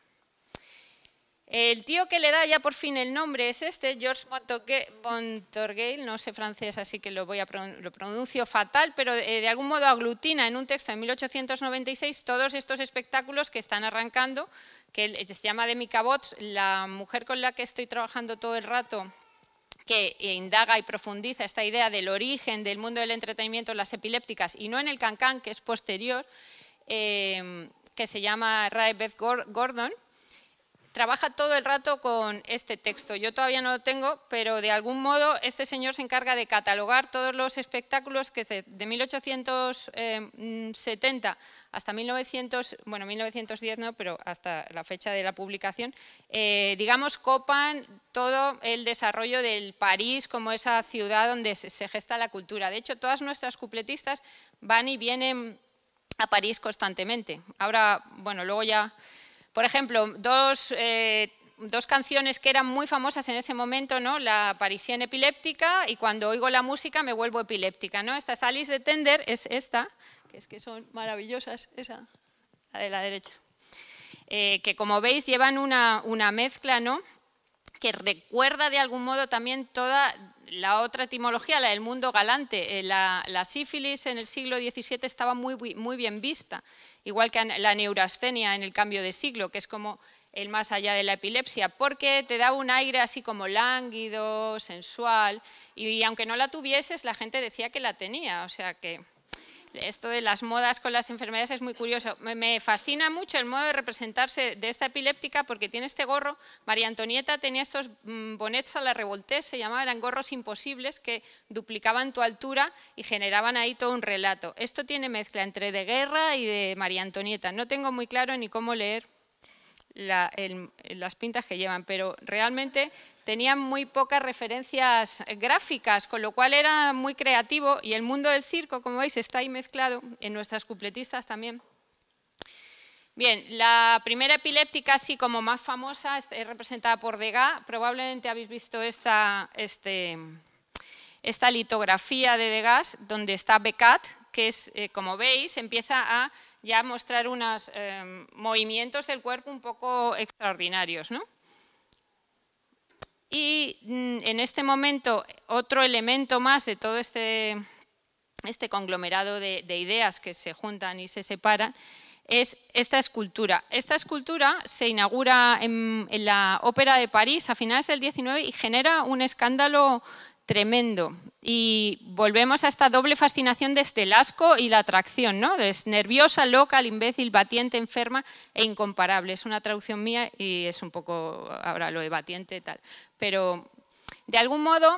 E: El tío que le da ya por fin el nombre es este, Georges Montorgueil, no sé francés, así que lo, voy a lo pronuncio fatal, pero eh, de, algún modo aglutina en un texto de 1896 todos estos espectáculos que están arrancando que se llama Demi Bots, la mujer con la que estoy trabajando todo el rato, que indaga y profundiza esta idea del origen del mundo del entretenimiento en las epilépticas y no en el cancán, que es posterior, eh, que se llama Rae Beth Gordon, trabaja todo el rato con este texto. Yo todavía no lo tengo, pero de algún modo este señor se encarga de catalogar todos los espectáculos que de 1870 eh, mm, hasta 1900, bueno, 1910 no, pero hasta la fecha de la publicación, eh, digamos, copan todo el desarrollo del París como esa ciudad donde se gesta la cultura. De hecho, todas nuestras cupletistas van y vienen a París constantemente. Ahora, bueno, luego ya por ejemplo, dos, eh, dos, canciones que eran muy famosas en ese momento, ¿no? La Parisienne epiléptica y cuando oigo la música me vuelvo epiléptica, ¿no? Esta es Alice de Tender, es esta, que es que son maravillosas, esa, la de la derecha. Eh, que como veis llevan una, una mezcla, ¿no? que recuerda de algún modo también toda la otra etimología, la del mundo galante. Eh, la, la sífilis en el siglo XVII estaba muy, muy bien vista igual que la neurastenia en el cambio de siglo, que es como el más allá de la epilepsia, porque te da un aire así como lánguido, sensual, y aunque no la tuvieses, la gente decía que la tenía, o sea que esto de las modas con las enfermedades es muy curioso. Me, fascina mucho el modo de representarse de esta epiléptica porque tiene este gorro. María Antonieta tenía estos mm, bonets a la revolté, se llamaban, gorros imposibles que duplicaban tu altura y generaban ahí todo un relato. Esto tiene mezcla entre de guerra y de María Antonieta. No tengo muy claro ni cómo leer las pintas que llevan, pero realmente tenían muy pocas referencias gráficas, con lo cual era muy creativo y el mundo del circo, como veis, está ahí mezclado, en nuestras cupletistas también. Bien, la primera epiléptica, así como más famosa, es representada por Degas. Probablemente habéis visto esta, este, esta litografía de Degas, donde está Becat, que es, eh, como veis, empieza a ya mostrar unos eh, movimientos del cuerpo un poco extraordinarios. ¿no? Y mm, en este momento, otro elemento más de todo este, este conglomerado de, ideas que se juntan y se separan es esta escultura. Esta escultura se inaugura en, en la Ópera de París a finales del 19 y genera un escándalo tremendo y volvemos a esta doble fascinación de el asco y la atracción, ¿no? Es nerviosa, loca, imbécil, batiente, enferma e incomparable. Es una traducción mía y es un poco ahora lo de batiente tal. Pero de algún modo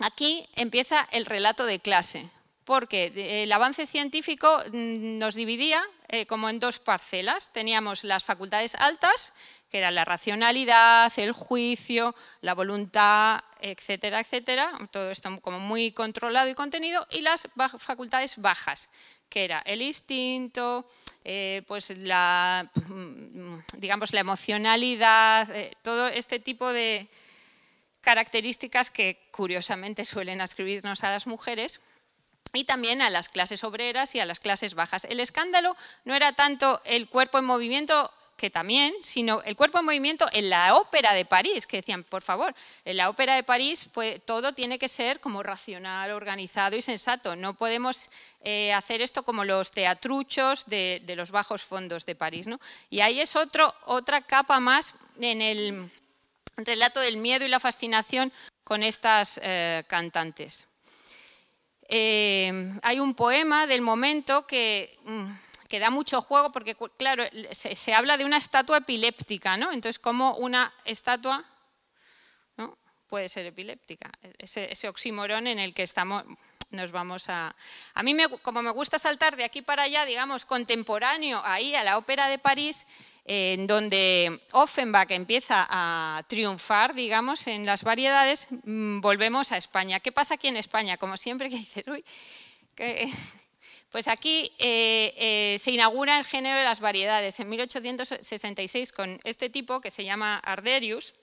E: aquí empieza el relato de clase, porque eh, el avance científico mm, nos dividía eh, como en dos parcelas. Teníamos las facultades altas que era la racionalidad, el juicio, la voluntad, etcétera, etcétera, todo esto como muy controlado y contenido, y las facultades bajas, que era el instinto, eh, pues la, mm, digamos, la emocionalidad, eh, todo este tipo de características que curiosamente suelen ascribirnos a las mujeres, y también a las clases obreras y a las clases bajas. El escándalo no era tanto el cuerpo en movimiento que también, sino el cuerpo en movimiento en la ópera de París, que decían, por favor, en la ópera de París pues, todo tiene que ser como racional, organizado y sensato. No podemos eh, hacer esto como los teatruchos de, los bajos fondos de París. ¿no? Y ahí es otro, otra capa más en el relato del miedo y la fascinación con estas eh, cantantes. Eh, hay un poema del momento que mm, que da mucho juego porque, claro, se, habla de una estatua epiléptica, ¿no? Entonces, ¿cómo una estatua ¿no? puede ser epiléptica? E, ese, ese oxímoron en el que estamos, nos vamos a... A mí, me, como me gusta saltar de aquí para allá, digamos, contemporáneo, ahí a la Ópera de París, en donde Offenbach empieza a triunfar, digamos, en las variedades, mm, volvemos a España. ¿Qué pasa aquí en España? Como siempre que dices, uy, que pues aquí eh, eh, se inaugura el género de las variedades en 1866 con este tipo que se llama Arderius.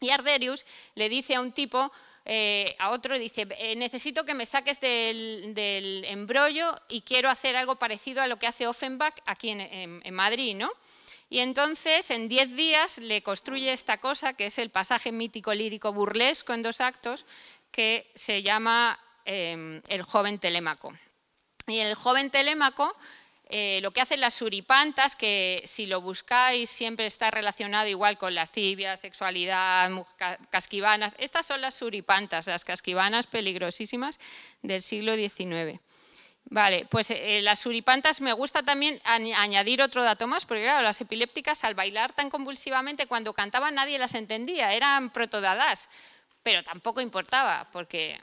E: Y Arderius le dice a un tipo, eh, a otro, dice, necesito que me saques del, embrollo y quiero hacer algo parecido a lo que hace Offenbach aquí en, Madrid, ¿no? Y entonces, en diez días, le construye esta cosa, que es el pasaje mítico lírico burlesco en dos actos, que se llama El joven Telémaco. Y el joven Telémaco eh, lo que hacen las suripantas, que si lo buscáis siempre está relacionado igual con las tibias, sexualidad, casquivanas. Estas son las suripantas, las casquivanas peligrosísimas del siglo XIX. Vale, pues eh, eh, las suripantas me gusta también añadir otro dato más, porque claro, las epilépticas al bailar tan convulsivamente cuando cantaban nadie las entendía, eran protodadas, pero tampoco importaba, porque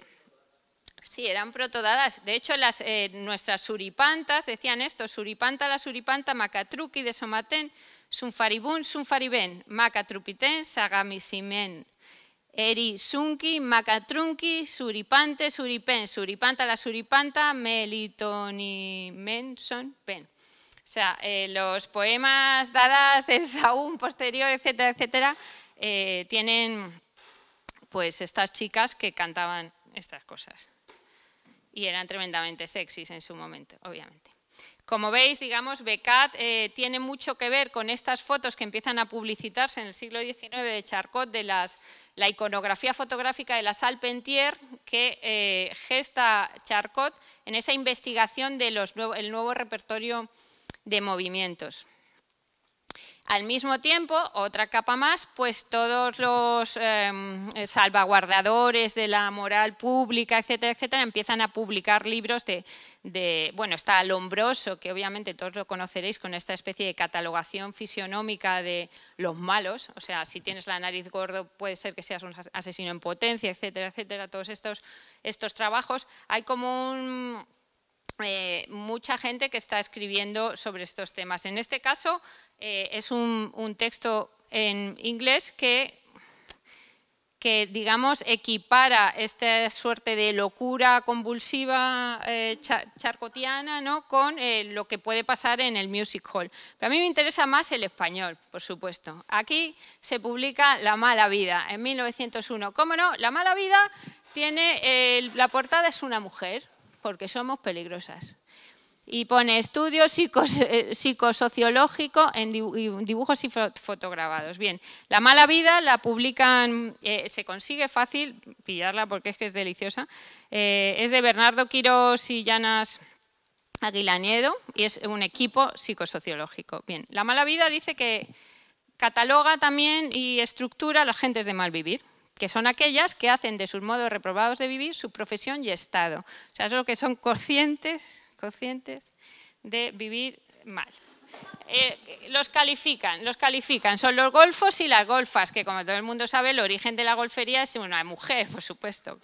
E: Sí, eran protodadas. De hecho, las, eh, nuestras suripantas decían esto, suripanta la suripanta, macatruqui de somatén, sunfaribun, sunfariben, macatrupiten, sagamisimen. Eri sunki, macatrunki, suripante, suripen, suripanta la suripanta, melitonimen, son pen. O sea, eh, los poemas dadas del Zaún posterior, etcétera, etcétera, eh, tienen pues estas chicas que cantaban estas cosas y eran tremendamente sexys en su momento, obviamente. Como veis, digamos, Becat eh, tiene mucho que ver con estas fotos que empiezan a publicitarse en el siglo XIX de Charcot, de la iconografía fotográfica de la Salpentier que eh, gesta Charcot en esa investigación del nuevo repertorio de movimientos. Al mismo tiempo, otra capa más, pues todos los em, salvaguardadores de la moral pública, etcétera, etcétera, empiezan a publicar libros de, de, bueno, está Alombroso, que obviamente todos lo conoceréis con esta especie de catalogación fisionómica de los malos, o sea, si tienes la nariz gordo puede ser que seas un asesino en potencia, etcétera, etcétera, todos estos, estos trabajos. Hay como un eh, mucha gente que está escribiendo sobre estos temas. En este caso eh, es un, texto en inglés que, digamos, equipara esta suerte de locura convulsiva eh, charcotiana con lo que puede pasar en el music hall. Pero a mí me interesa más el español, por supuesto. Aquí se publica La mala vida, en 1901. ¿Cómo no? La mala vida tiene, la portada es una mujer, porque somos peligrosas. Y pone estudio psicosociológicos eh, psicosociológico en dibujos y fotograbados. Bien, La mala vida la publican, eh, se consigue fácil pillarla porque es que es deliciosa. Eh, es de Bernardo Quirós y Llanas Aguilaniedo y es un equipo psicosociológico. Bien, La mala vida dice que cataloga también y estructura a las gentes de mal vivir que son aquellas que hacen de sus modos reprobados de vivir su profesión y estado. O sea, es lo que son conscientes, conscientes de vivir mal. Eh, los califican, los califican, son los golfos y las golfas, que como todo el mundo sabe, el origen de la golfería es una mujer, por supuesto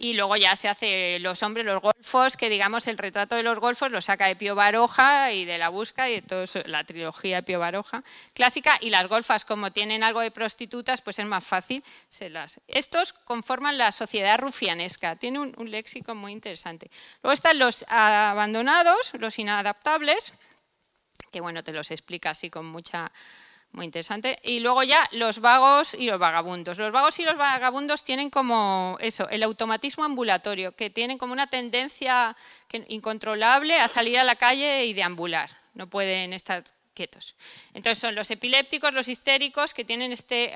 E: y luego ya se hace los hombres, los golfos, que digamos el retrato de los golfos lo saca de Pío Baroja y de la busca y de toda la trilogía de Pío Baroja clásica y las golfas como tienen algo de prostitutas pues es más fácil. Se las... Estos conforman la sociedad rufianesca, tiene un, un léxico muy interesante. Luego están los abandonados, los inadaptables, que bueno, te los explica así con mucha muy interesante. Y luego ya los vagos y los vagabundos. Los vagos y los vagabundos tienen como eso, el automatismo ambulatorio, que tienen como una tendencia incontrolable a salir a la calle y deambular. No pueden estar quietos. Entonces son los epilépticos, los histéricos, que tienen este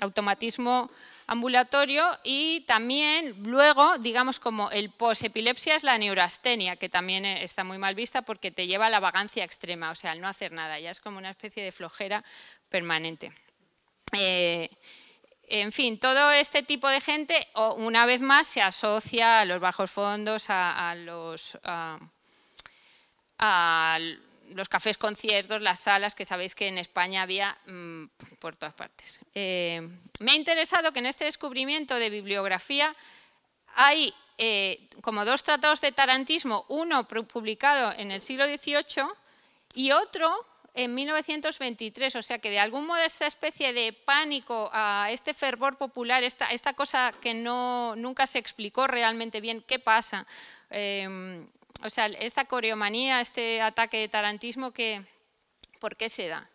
E: automatismo ambulatorio y también luego, digamos, como el posepilepsia es la neurastenia, que también eh, está muy mal vista porque te lleva a la vagancia extrema, o sea, al no hacer nada, ya es como una especie de flojera permanente. Eh, en fin, todo este tipo de gente, una vez más, se asocia a los bajos fondos, a, los los cafés conciertos, las salas, que sabéis que en España había mm, por todas partes. Eh, me ha interesado que en este descubrimiento de bibliografía hay eh, como dos tratados de tarantismo, uno publicado en el siglo XVIII y otro en 1923, o sea que de algún modo esta especie de pánico a este fervor popular, esta, esta cosa que no, nunca se explicó realmente bien qué pasa, eh, o sea, esta coreomanía, este ataque de tarantismo, que, ¿por qué se da?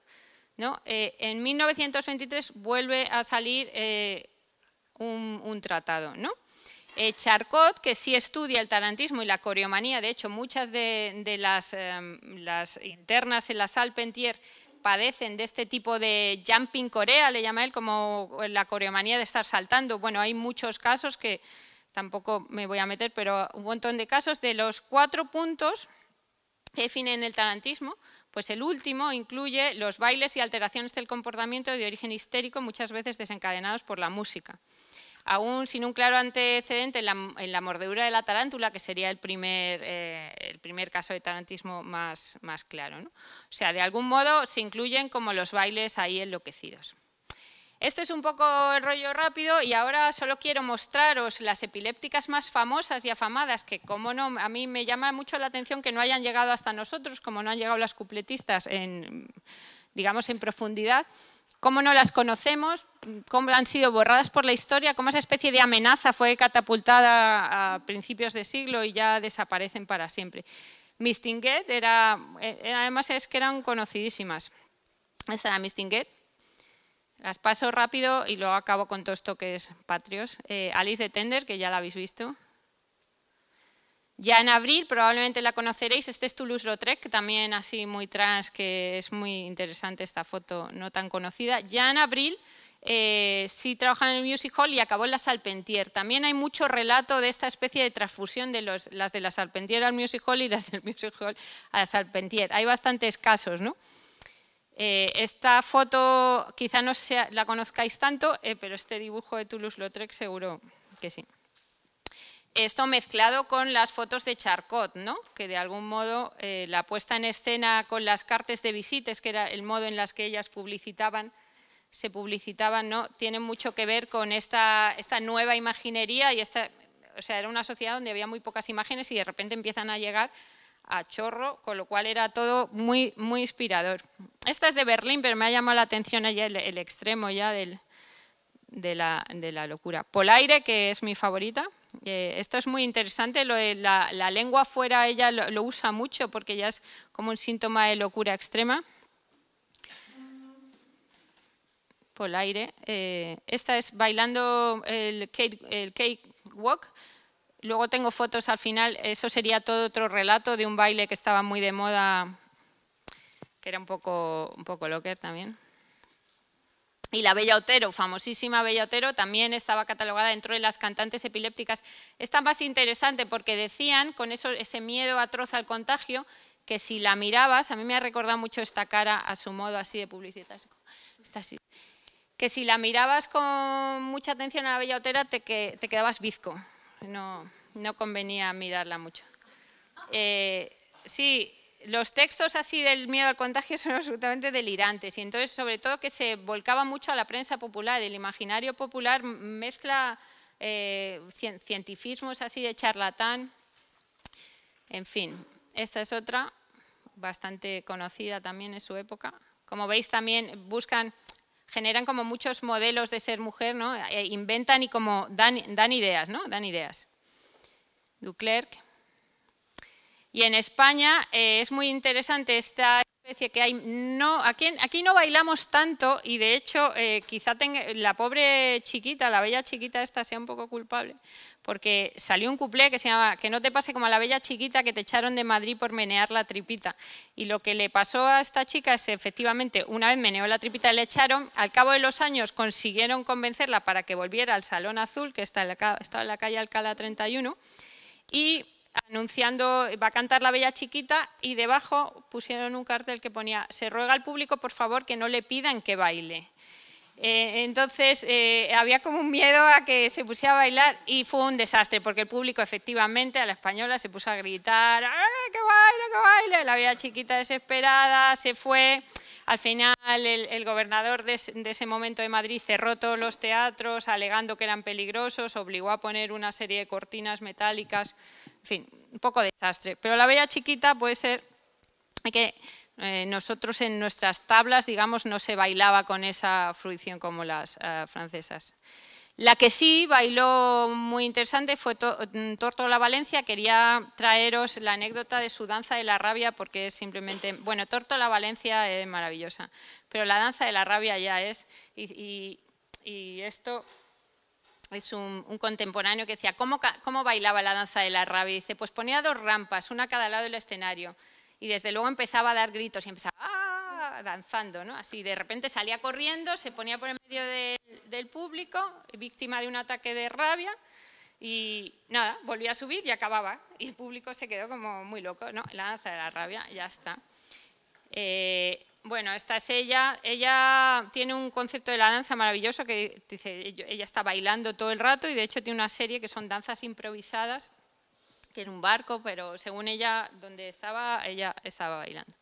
E: ¿No? Eh, en 1923 vuelve a salir eh, un, tratado. ¿no? Eh, Charcot, que sí estudia el tarantismo y la coreomanía, de hecho muchas de, las, em, las, internas en la Salpentier padecen de este tipo de jumping corea, le llama él como la coreomanía de estar saltando. Bueno, hay muchos casos que, tampoco me voy a meter, pero un montón de casos de los cuatro puntos que definen el tarantismo, pues el último incluye los bailes y alteraciones del comportamiento de origen histérico, muchas veces desencadenados por la música. Aún sin un claro antecedente en la, mordedura de la tarántula, que sería el primer, eh, caso de tarantismo más, claro. O sea, de algún modo se incluyen como los bailes ahí enloquecidos. Este es un poco el rollo rápido y ahora solo quiero mostraros las epilépticas más famosas y afamadas que, como no, a mí me llama mucho la atención que no hayan llegado hasta nosotros, como no han llegado las cupletistas en, digamos, en profundidad cómo no las conocemos, cómo han sido borradas por la historia, cómo esa especie de amenaza fue catapultada a principios de siglo y ya desaparecen para siempre. Mistinguet era, eh, además es que eran conocidísimas. Esa era Mistinguet. Las paso rápido y luego acabo con los toques patrios. Eh, Alice de Tender, que ya la habéis visto. Ya en abril probablemente la conoceréis. Este es Toulouse-Lautrec, también así muy trans, que es muy interesante esta foto no tan conocida. Ya en abril eh, sí trabajan en el Music Hall y acabó en la Salpentier. También hay mucho relato de esta especie de transfusión de las de la Salpentier al Music Hall y las del Music Hall a la Salpentier. Hay bastantes casos, ¿no? Eh, esta foto quizá no la conozcáis tanto, eh, pero este dibujo de Toulouse-Lautrec seguro que sí. Esto mezclado con las fotos de Charcot, ¿no? que de algún modo eh, la puesta en escena con las cartas de visites, que era el modo en las que ellas publicitaban, se publicitaban, ¿no? tiene mucho que ver con esta, esta nueva imaginería y esta, o sea, era una sociedad donde había muy pocas imágenes y de repente empiezan a llegar a chorro, con lo cual era todo muy, muy inspirador. Esta es de Berlín, pero me ha llamado la atención allá el, extremo ya del, de, la, de, la, locura. Polaire, que es mi favorita. Esta eh, esto es muy interesante, la, lengua fuera ella lo, usa mucho porque ya es como un síntoma de locura extrema. Polaire. Eh, esta es bailando el cake, el cake walk Luego tengo fotos al final, eso sería todo otro relato de un baile que estaba muy de moda, que era un poco, un poco locker también. Y la Bella Otero, famosísima Bella Otero, también estaba catalogada dentro de las cantantes epilépticas. tan más interesante porque decían, con eso, ese miedo atroz al contagio, que si la mirabas, a mí me ha recordado mucho esta cara a su modo así de publicitar, que si la mirabas con mucha atención a la Bella Otero te quedabas bizco, no, no convenía mirarla mucho. Eh, sí, los textos así del miedo al contagio son absolutamente delirantes y entonces sobre todo que se volcaba mucho a la prensa popular, el imaginario popular mezcla eh, cientifismos así de charlatán, en fin, esta es otra bastante conocida también en su época. Como veis también buscan generan como muchos modelos de ser mujer, ¿no? Eh, inventan y como dan, dan ideas, ¿no? Dan ideas. Duclerc. Y en España eh, es muy interesante esta especie que hay. No, aquí, no bailamos tanto y de hecho eh, quizá tenga, la pobre chiquita, la bella chiquita esta sea un poco culpable, porque salió un cuplé que se llama Que no te pase como a la bella chiquita que te echaron de Madrid por menear la tripita. Y lo que le pasó a esta chica es efectivamente, una vez meneó la tripita le echaron, al cabo de los años consiguieron convencerla para que volviera al Salón Azul, que está en la, estaba en la calle Alcalá 31, y anunciando, va a cantar la Bella Chiquita y debajo pusieron un cartel que ponía, se ruega al público por favor que no le pidan que baile. Eh, entonces eh, había como un miedo a que se pusiera a bailar y fue un desastre porque el público efectivamente a la española se puso a gritar, ah, que baile, que baile! La Bella Chiquita desesperada se fue. Al final, el, gobernador de, de, ese momento de Madrid cerró todos los teatros alegando que eran peligrosos, obligó a poner una serie de cortinas metálicas en fin, un poco de desastre. Pero la bella chiquita puede ser que eh, nosotros en nuestras tablas, digamos, no se bailaba con esa fruición como las eh, francesas. La que sí bailó muy interesante fue mm, Torto la Valencia. Quería traeros la anécdota de su danza de la rabia porque es simplemente... Bueno, Torto la Valencia es maravillosa, pero la danza de la rabia ya es... y esto es un, contemporáneo que decía, ¿cómo, ¿cómo bailaba la danza de la rabia? Y dice, pues ponía dos rampas, una a cada lado del escenario. Y desde luego empezaba a dar gritos y empezaba ¡Ah! danzando, ¿no? Así, de repente salía corriendo, se ponía por el medio del público, víctima de un ataque de rabia, y nada, volvía a subir y acababa. Y el público se quedó como muy loco, ¿no? La danza de la rabia, ya está. Eh, bueno, esta es ella. Ella tiene un concepto de la danza maravilloso que dice, ella está bailando todo el rato y de hecho tiene una serie que son danzas improvisadas, que en un barco, pero según ella, donde estaba, ella estaba bailando.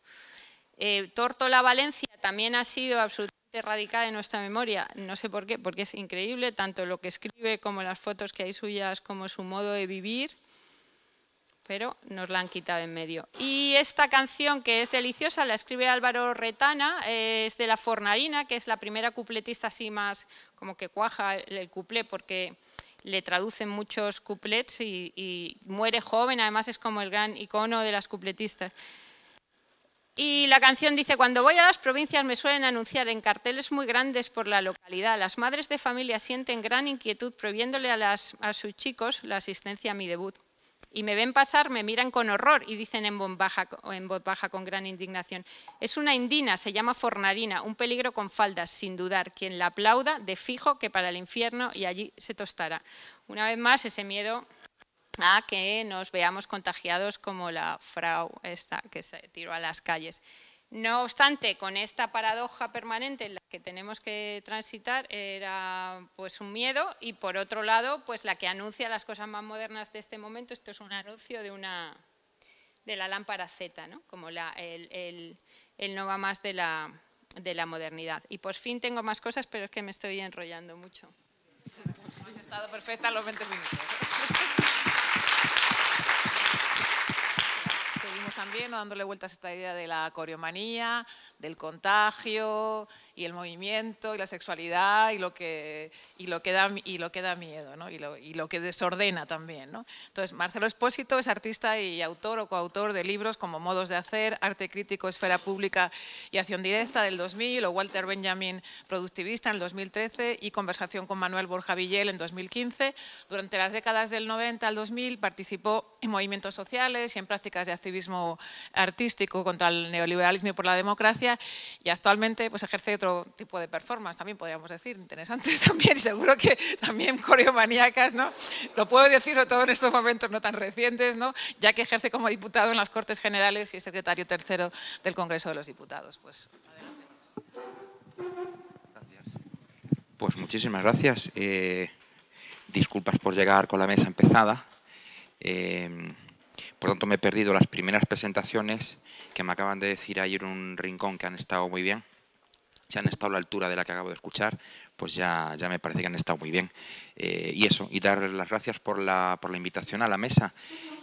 E: Eh, Tortola Valencia también ha sido absolutamente erradicada en nuestra memoria, no sé por qué, porque es increíble, tanto lo que escribe como las fotos que hay suyas, como su modo de vivir pero nos la han quitado en medio. Y esta canción, que es deliciosa, la escribe Álvaro Retana, eh, es de La Fornarina, que es la primera cupletista así más como que cuaja el cuplé, porque le traducen muchos cuplets y, muere joven, además es como el gran icono de las cupletistas. Y la canción dice, cuando voy a las provincias me suelen anunciar en carteles muy grandes por la localidad. Las madres de familia sienten gran inquietud prohibiéndole a sus chicos la asistencia a mi debut y me ven pasar, me miran con horror y dicen en voz, baja, en con gran indignación, es una indina, se llama fornarina, un peligro con faldas, sin dudar, quien la aplauda, de fijo que para el infierno y allí se tostará. Una vez más, ese miedo a que nos veamos contagiados como la frau esta que se tiró a las calles. No obstante, con esta paradoja permanente en la que tenemos que transitar era pues un miedo y por otro lado, pues la que anuncia las cosas más modernas de este momento, esto es un anuncio de una de la lámpara Z, ¿no? como la, el, no va más de la, de la modernidad. Y por fin tengo más cosas, pero es que me estoy enrollando
C: mucho. los 20 seguimos también dándole vueltas a esta idea de la coreomanía, del contagio y el movimiento y la sexualidad y lo que, y lo que, da, y lo que da miedo ¿no? y, lo, y, lo, que desordena también. ¿no? Entonces, Marcelo Espósito es artista y autor o coautor de libros como Modos de Hacer, Arte Crítico, Esfera Pública y Acción Directa del 2000 o Walter Benjamin Productivista en el 2013 y Conversación con Manuel Borja Villel en 2015. Durante las décadas del 90 al 2000 participó en movimientos sociales y en prácticas de activismo artístico contra el neoliberalismo y por la democracia y actualmente pues ejerce otro tipo de performance también podríamos decir, interesantes también y seguro que también coreomaníacas, ¿no? Lo puedo decir todo en estos momentos no tan recientes, ¿no? Ya que ejerce como diputado en las Cortes Generales y es secretario tercero del Congreso de los Diputados, pues adelante.
F: Pues muchísimas gracias. Eh, disculpas por llegar con la mesa empezada. Eh, por tanto, me he perdido las primeras presentaciones que me acaban de decir ayer en un rincón que han estado muy bien. Si han estado a la altura de la que acabo de escuchar, pues ya, ya me parece que han estado muy bien. Eh, y eso, y dar las gracias por la, por la invitación a la mesa.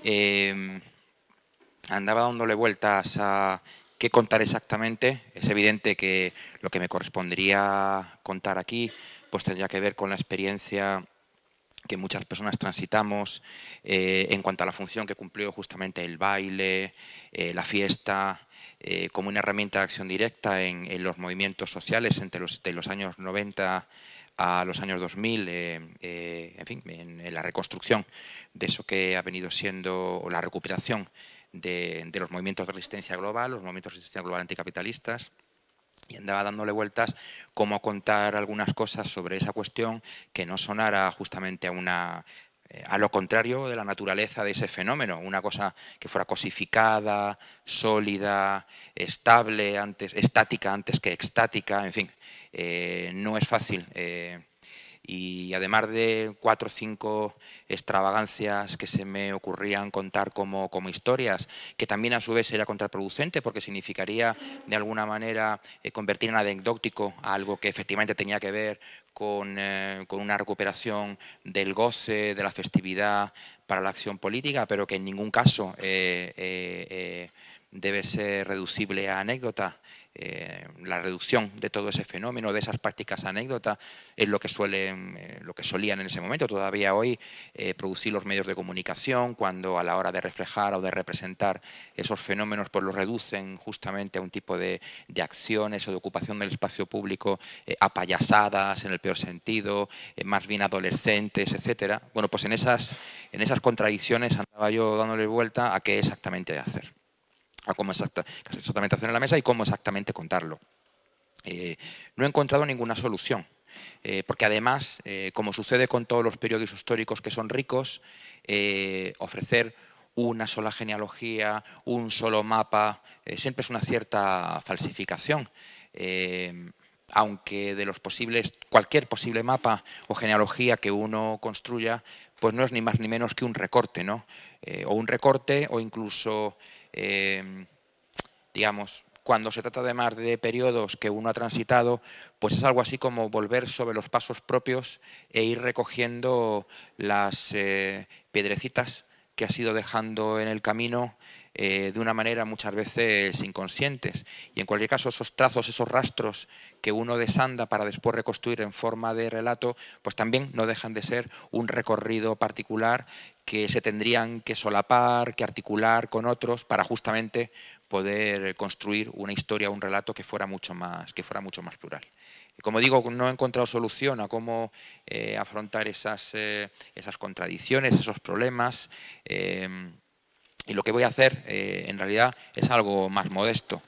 F: Em, andaba dándole vueltas a qué contar exactamente. Es evidente que lo que me correspondería contar aquí pues tendría que ver con la experiencia que muchas personas transitamos eh, en cuanto a la función que cumplió justamente el baile, eh, la fiesta, eh, como una herramienta de acción directa en, los movimientos sociales entre los, de los años 90 a los años 2000, en fin, en, la reconstrucción de eso que ha venido siendo o la recuperación de los movimientos de resistencia global, los movimientos de resistencia global anticapitalistas y andaba dándole vueltas cómo contar algunas cosas sobre esa cuestión que no sonara justamente a una eh, a lo contrario de la naturaleza de ese fenómeno, una cosa que fuera cosificada, sólida, estable, antes, estática antes que extática, en fin, eh, no es fácil eh, y además de cuatro o cinco extravagancias que se me ocurrían contar como, como, historias, que también a su vez era contraproducente porque significaría de alguna manera eh, convertir en anecdótico algo que efectivamente tenía que ver eh, con, una recuperación del goce, de la festividad para la acción política, pero que en ningún caso... Eh, debe ser reducible a anécdota. Eh, la reducción de todo ese fenómeno, de esas prácticas anécdotas, es lo que, suelen, eh, lo que solían en ese momento, todavía hoy, eh, producir los medios de comunicación, cuando a la hora de reflejar o de representar esos fenómenos, pues los reducen justamente a un tipo de, acciones o de ocupación del espacio público apayasadas en el peor sentido, más bien adolescentes, etcétera. Bueno, pues en esas, en esas contradicciones andaba yo dándole vuelta a qué exactamente hacer cómo exactamente hacer en la mesa y cómo exactamente contarlo. Eh, no he encontrado ninguna solución, eh, porque además, eh, como sucede con todos los periodos históricos que son ricos, ofrecer una sola genealogía, un solo mapa, siempre es una cierta falsificación. aunque de los posibles, cualquier posible mapa o genealogía que uno construya, pues no es ni más ni menos que un recorte, ¿no? o un recorte o incluso Em, digamos, cuando se trata además de periodos que uno ha transitado, pues es algo así como volver sobre los pasos propios e ir recogiendo las eh, piedrecitas que ha sido dejando en el camino eh, de una manera muchas veces inconscientes. Y en cualquier caso, esos trazos, esos rastros que uno desanda para después reconstruir en forma de relato, pues también no dejan de ser un recorrido particular que se tendrían que solapar, que articular con otros para justamente poder construir una historia, un relato que fuera mucho más, que fuera mucho más plural. Como digo, no he encontrado solución a cómo eh, afrontar esas, eh, esas, contradicciones, esos problemas. Eh, y lo que voy a hacer, en realidad, es algo más modesto.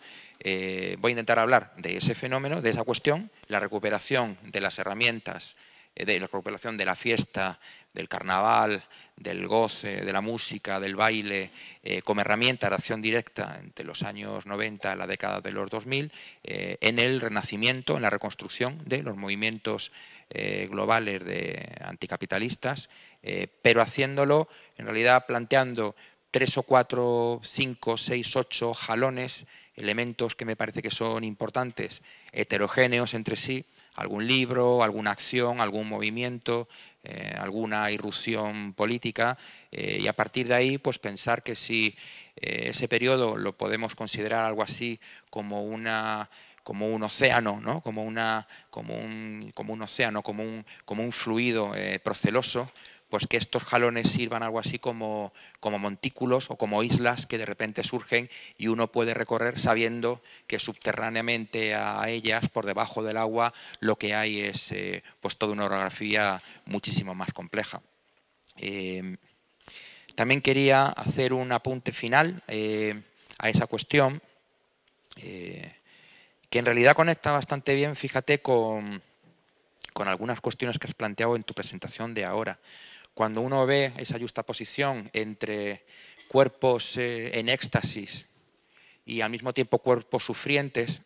F: voy a intentar hablar de ese fenómeno, de esa cuestión, la recuperación de las herramientas eh, de la recuperación de la fiesta, del carnaval, del goce, de la música, del baile, eh, como herramienta de acción directa entre los años 90 y la década de los 2000, eh, en el renacimiento, en la reconstrucción de los movimientos globales de anticapitalistas, pero haciéndolo, en realidad planteando tres o cuatro, cinco, seis, ocho jalones, elementos que me parece que son importantes, heterogéneos entre sí, algún libro, alguna acción, algún movimiento, eh, alguna irrupción política eh, y a partir de ahí pues pensar que si eh, ese periodo lo podemos considerar algo así como una un océano, ¿no? como, una, como, un, como un océano, como un, como un fluido proceloso, pues que estos jalones sirvan algo así como, montículos o como islas que de repente surgen y uno puede recorrer sabiendo que subterráneamente a ellas, por debajo del agua, lo que hay es eh, pues toda una orografía muchísimo más compleja. Em, también quería hacer un apunte final eh, a esa cuestión, eh, que en realidad conecta bastante bien, fíjate, con algunas cuestiones que has planteado en tu presentación de ahora cuando uno ve esa justa posición entre cuerpos eh, en éxtasis y al mismo tiempo cuerpos sufrientes,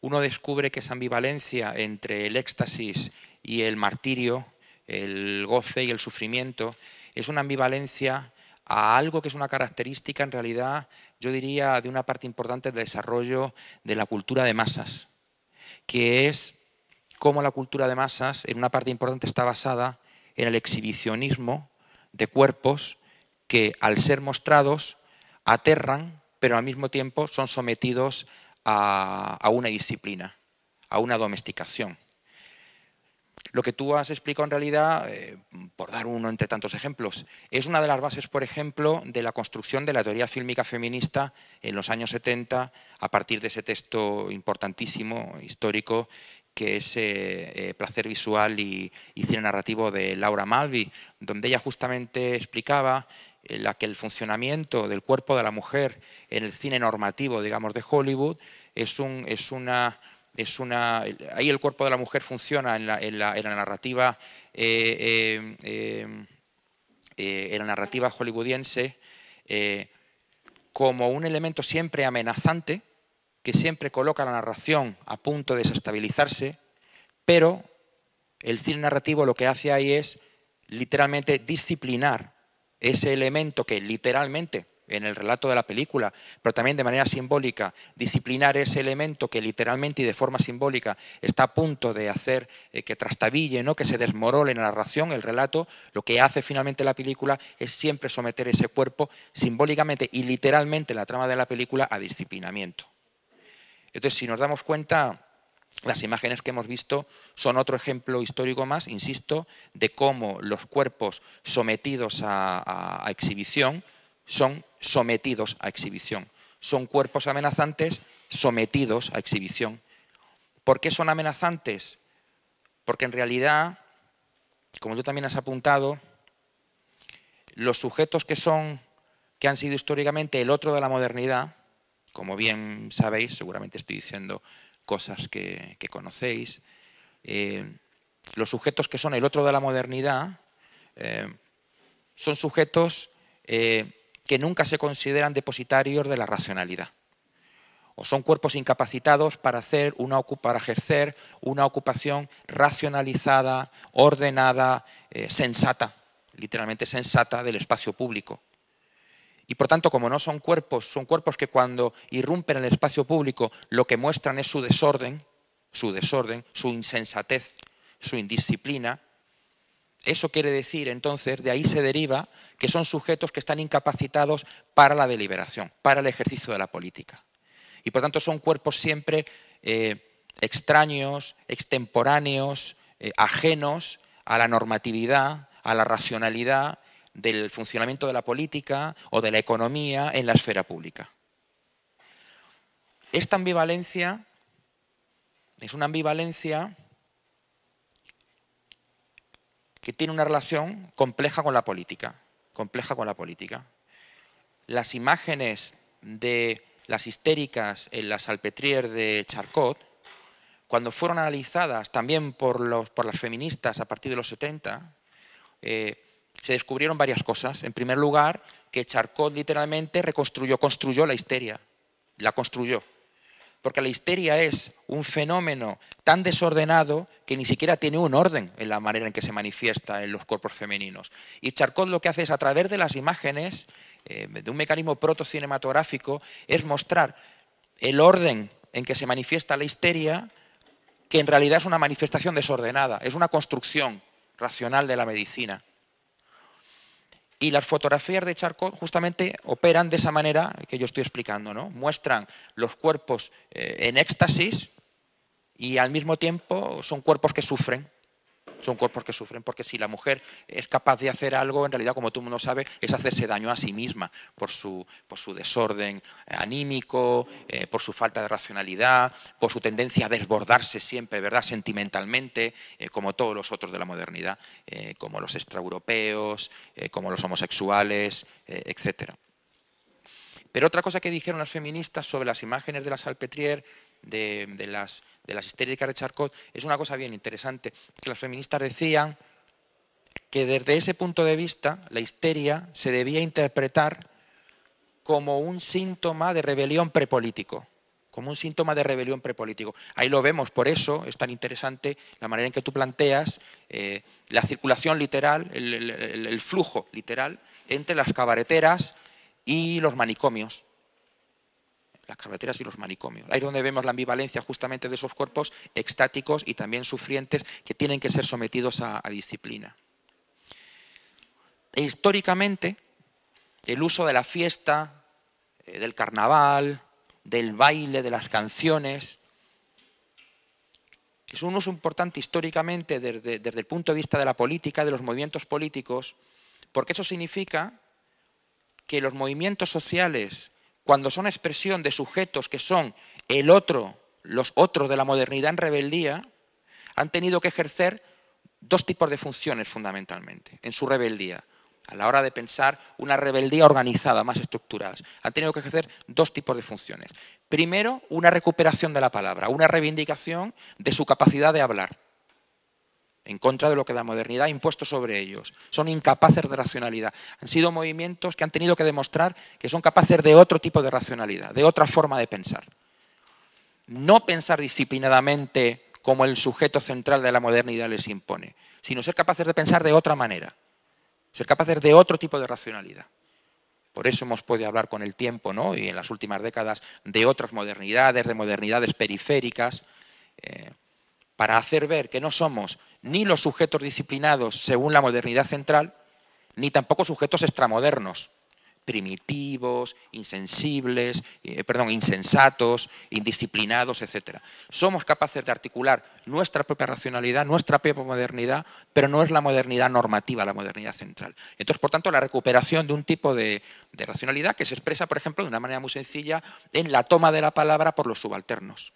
F: uno descubre que esa ambivalencia entre el éxtasis y el martirio, el goce y el sufrimiento, es una ambivalencia a algo que es una característica, en realidad, yo diría, de una parte importante del desarrollo de la cultura de masas, que es cómo la cultura de masas, en una parte importante, está basada en el exhibicionismo de cuerpos que al ser mostrados aterran, pero al mismo tiempo son sometidos a, una disciplina, a una domesticación. Lo que tú has explicado en realidad, eh, por dar uno entre tantos ejemplos, es una de las bases, por ejemplo, de la construcción de la teoría fílmica feminista en los años 70, a partir de ese texto importantísimo, histórico, que es eh, Placer Visual y, Cine Narrativo de Laura Malvi, donde ella justamente explicaba eh, la que el funcionamiento del cuerpo de la mujer en el cine normativo, digamos, de Hollywood, es, una... Es una, ahí el cuerpo de la mujer funciona en la, narrativa eh, en la narrativa hollywoodiense como un elemento siempre amenazante que siempre coloca la narración a punto de desestabilizarse, pero el cine narrativo lo que hace ahí es literalmente disciplinar ese elemento que literalmente en el relato de la película, pero también de manera simbólica, disciplinar ese elemento que literalmente y de forma simbólica está a punto de hacer eh, que trastabille, ¿no? que se desmorole la narración, el relato, lo que hace finalmente la película es siempre someter ese cuerpo simbólicamente y literalmente la trama de la película a disciplinamiento. Entonces, si nos damos cuenta, las imágenes que hemos visto son otro ejemplo histórico más, insisto, de cómo los cuerpos sometidos a, exhibición son sometidos a exhibición. Son cuerpos amenazantes sometidos a exhibición. ¿Por qué son amenazantes? Porque en realidad, como tú también has apuntado, los sujetos que son, que han sido históricamente el otro de la modernidad, como bien sabéis, seguramente estoy diciendo cosas que, conocéis, eh, los sujetos que son el otro de la modernidad eh, son sujetos eh, que nunca se consideran depositarios de la racionalidad. O son cuerpos incapacitados para, hacer una, para ejercer una ocupación racionalizada, ordenada, sensata, literalmente sensata del espacio público. Y por tanto, como no son cuerpos, son cuerpos que cuando irrumpen en el espacio público lo que muestran es su desorden, su desorden, su insensatez, su indisciplina. Eso quiere decir, entonces, de ahí se deriva que son sujetos que están incapacitados para la deliberación, para el ejercicio de la política. Y por tanto son cuerpos siempre eh, extraños, extemporáneos, eh, ajenos a la normatividad, a la racionalidad del funcionamiento de la política o de la economía en la esfera pública. Esta ambivalencia es una ambivalencia que tiene una relación compleja con la política, compleja con la política. Las imágenes de las histéricas en la Salpetrier de Charcot, cuando fueron analizadas también por, los, por las feministas a partir de los 70, se descubrieron varias cosas. En primer lugar, que Charcot literalmente reconstruyó, construyó la histeria, la construyó. Porque la histeria es un fenómeno tan desordenado que ni siquiera tiene un orden en la manera en que se manifiesta en los cuerpos femeninos. Y Charcot lo que hace es, a través de las imágenes, eh, de un mecanismo protocinematográfico, es mostrar el orden en que se manifiesta la histeria, que en realidad es una manifestación desordenada, es una construcción racional de la medicina. Y las fotografías de Charcot justamente operan de esa manera que yo estoy explicando. ¿no? Muestran los cuerpos eh, en éxtasis y al mismo tiempo son cuerpos que sufren son cuerpos que sufren, porque si la mujer es capaz de hacer algo, en realidad, como todo el mundo sabe, es hacerse daño a sí misma por su, por su desorden eh, anímico, eh, por su falta de racionalidad, por su tendencia a desbordarse siempre, ¿verdad?, sentimentalmente, eh, como todos los otros de la modernidad, como los extraeuropeos, como los homosexuales, etc. Pero otra cosa que dijeron las feministas sobre las imágenes de la Salpetrier de, las, de las histéricas de Charcot, es una cosa bien interesante, que las feministas decían que desde ese punto de vista la histeria se debía interpretar como un síntoma de rebelión prepolítico como un síntoma de rebelión prepolítico. Ahí lo vemos, por eso es tan interesante la manera en que tú planteas eh, la circulación literal, el, flujo literal entre las cabareteras y los manicomios las carreteras y los manicomios. Ahí es donde vemos la ambivalencia justamente de esos cuerpos extáticos y también sufrientes que tienen que ser sometidos a, disciplina. E históricamente, el uso de la fiesta, eh, del carnaval, del baile, de las canciones, es un uso importante históricamente desde, desde el punto de vista de la política, de los movimientos políticos, porque eso significa que los movimientos sociales cuando son expresión de sujetos que son el otro, los otros de la modernidad en rebeldía, han tenido que ejercer dos tipos de funciones fundamentalmente en su rebeldía. A la hora de pensar una rebeldía organizada, más estructurada, han tenido que ejercer dos tipos de funciones. Primero, una recuperación de la palabra, una reivindicación de su capacidad de hablar en contra de lo que la modernidad ha impuesto sobre ellos. Son incapaces de racionalidad. Han sido movimientos que han tenido que demostrar que son capaces de otro tipo de racionalidad, de otra forma de pensar. No pensar disciplinadamente como el sujeto central de la modernidad les impone, sino ser capaces de pensar de otra manera, ser capaces de otro tipo de racionalidad. Por eso hemos podido hablar con el tiempo y en las últimas décadas de otras modernidades, de modernidades periféricas. Eh, para hacer ver que no somos ni los sujetos disciplinados según la modernidad central, ni tampoco sujetos extramodernos, primitivos, insensibles, eh, perdón, insensatos, indisciplinados, etc. Somos capaces de articular nuestra propia racionalidad, nuestra propia modernidad, pero no es la modernidad normativa, la modernidad central. Entonces, por tanto, la recuperación de un tipo de racionalidad que se expresa, por ejemplo, de una manera muy sencilla en la toma de la palabra por los subalternos.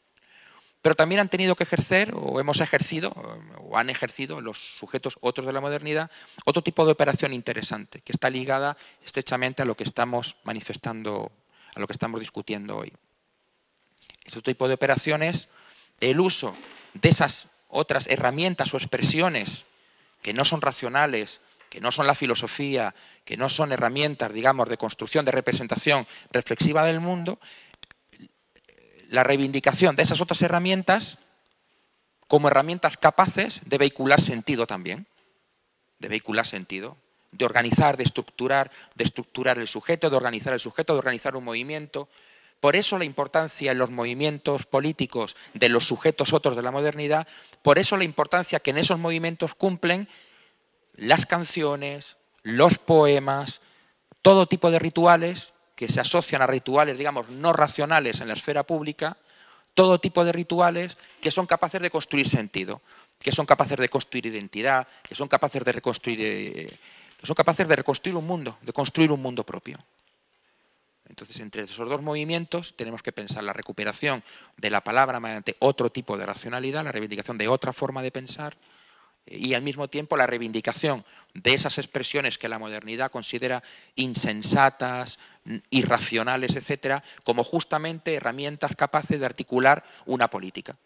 F: Pero también han tenido que ejercer, o hemos ejercido, o han ejercido los sujetos otros de la modernidad, otro tipo de operación interesante, que está ligada estrechamente a lo que estamos manifestando, a lo que estamos discutiendo hoy. Este tipo de operaciones, el uso de esas otras herramientas o expresiones que no son racionales, que no son la filosofía, que no son herramientas, digamos, de construcción, de representación reflexiva del mundo, la reivindicación de esas otras herramientas como herramientas capaces de vehicular sentido también, de vehicular sentido, de organizar, de estructurar, de estructurar el sujeto, de organizar el sujeto, de organizar un movimiento. Por eso la importancia en los movimientos políticos de los sujetos otros de la modernidad, por eso la importancia que en esos movimientos cumplen las canciones, los poemas, todo tipo de rituales que se asocian a rituales, digamos, no racionales en la esfera pública, todo tipo de rituales que son capaces de construir sentido, que son capaces de construir identidad, que son capaces de reconstruir, que eh, son capaces de reconstruir un mundo, de construir un mundo propio. Entonces, entre esos dos movimientos tenemos que pensar la recuperación de la palabra mediante otro tipo de racionalidad, la reivindicación de otra forma de pensar, y al mismo tiempo la reivindicación de esas expresiones que la modernidad considera insensatas, irracionales, etcétera, como justamente herramientas capaces de articular una política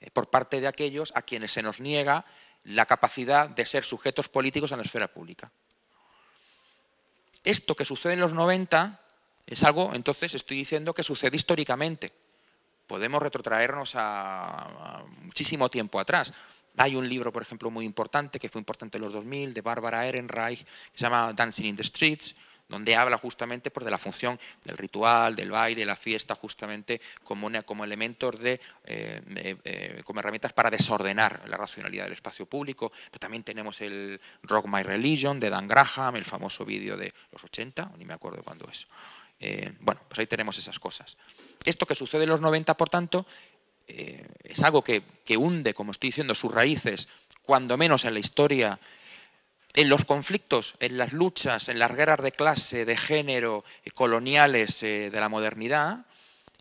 F: eh, por parte de aquellos a quienes se nos niega la capacidad de ser sujetos políticos en la esfera pública. Esto que sucede en los 90 es algo, entonces estoy diciendo que sucede históricamente. Podemos retrotraernos a muchísimo tiempo atrás. Hay un libro, por ejemplo, muy importante, que fue importante en los 2000, de Bárbara Ehrenreich, que se llama Dancing in the Streets, donde habla justamente pues, de la función del ritual, del baile, la fiesta, justamente como, elementos de, eh, eh, como herramientas para desordenar la racionalidad del espacio público. Pero también tenemos el Rock My Religion de Dan Graham, el famoso vídeo de los 80, ni me acuerdo cuándo es. Eh, bueno, pues ahí tenemos esas cosas. Esto que sucede en los 90, por tanto, eh, es algo que, hunde, como estoy diciendo, sus raíces, cuando menos en la historia, en los conflictos, en las luchas, en las guerras de clase, de género, eh, coloniales eh, de la modernidad,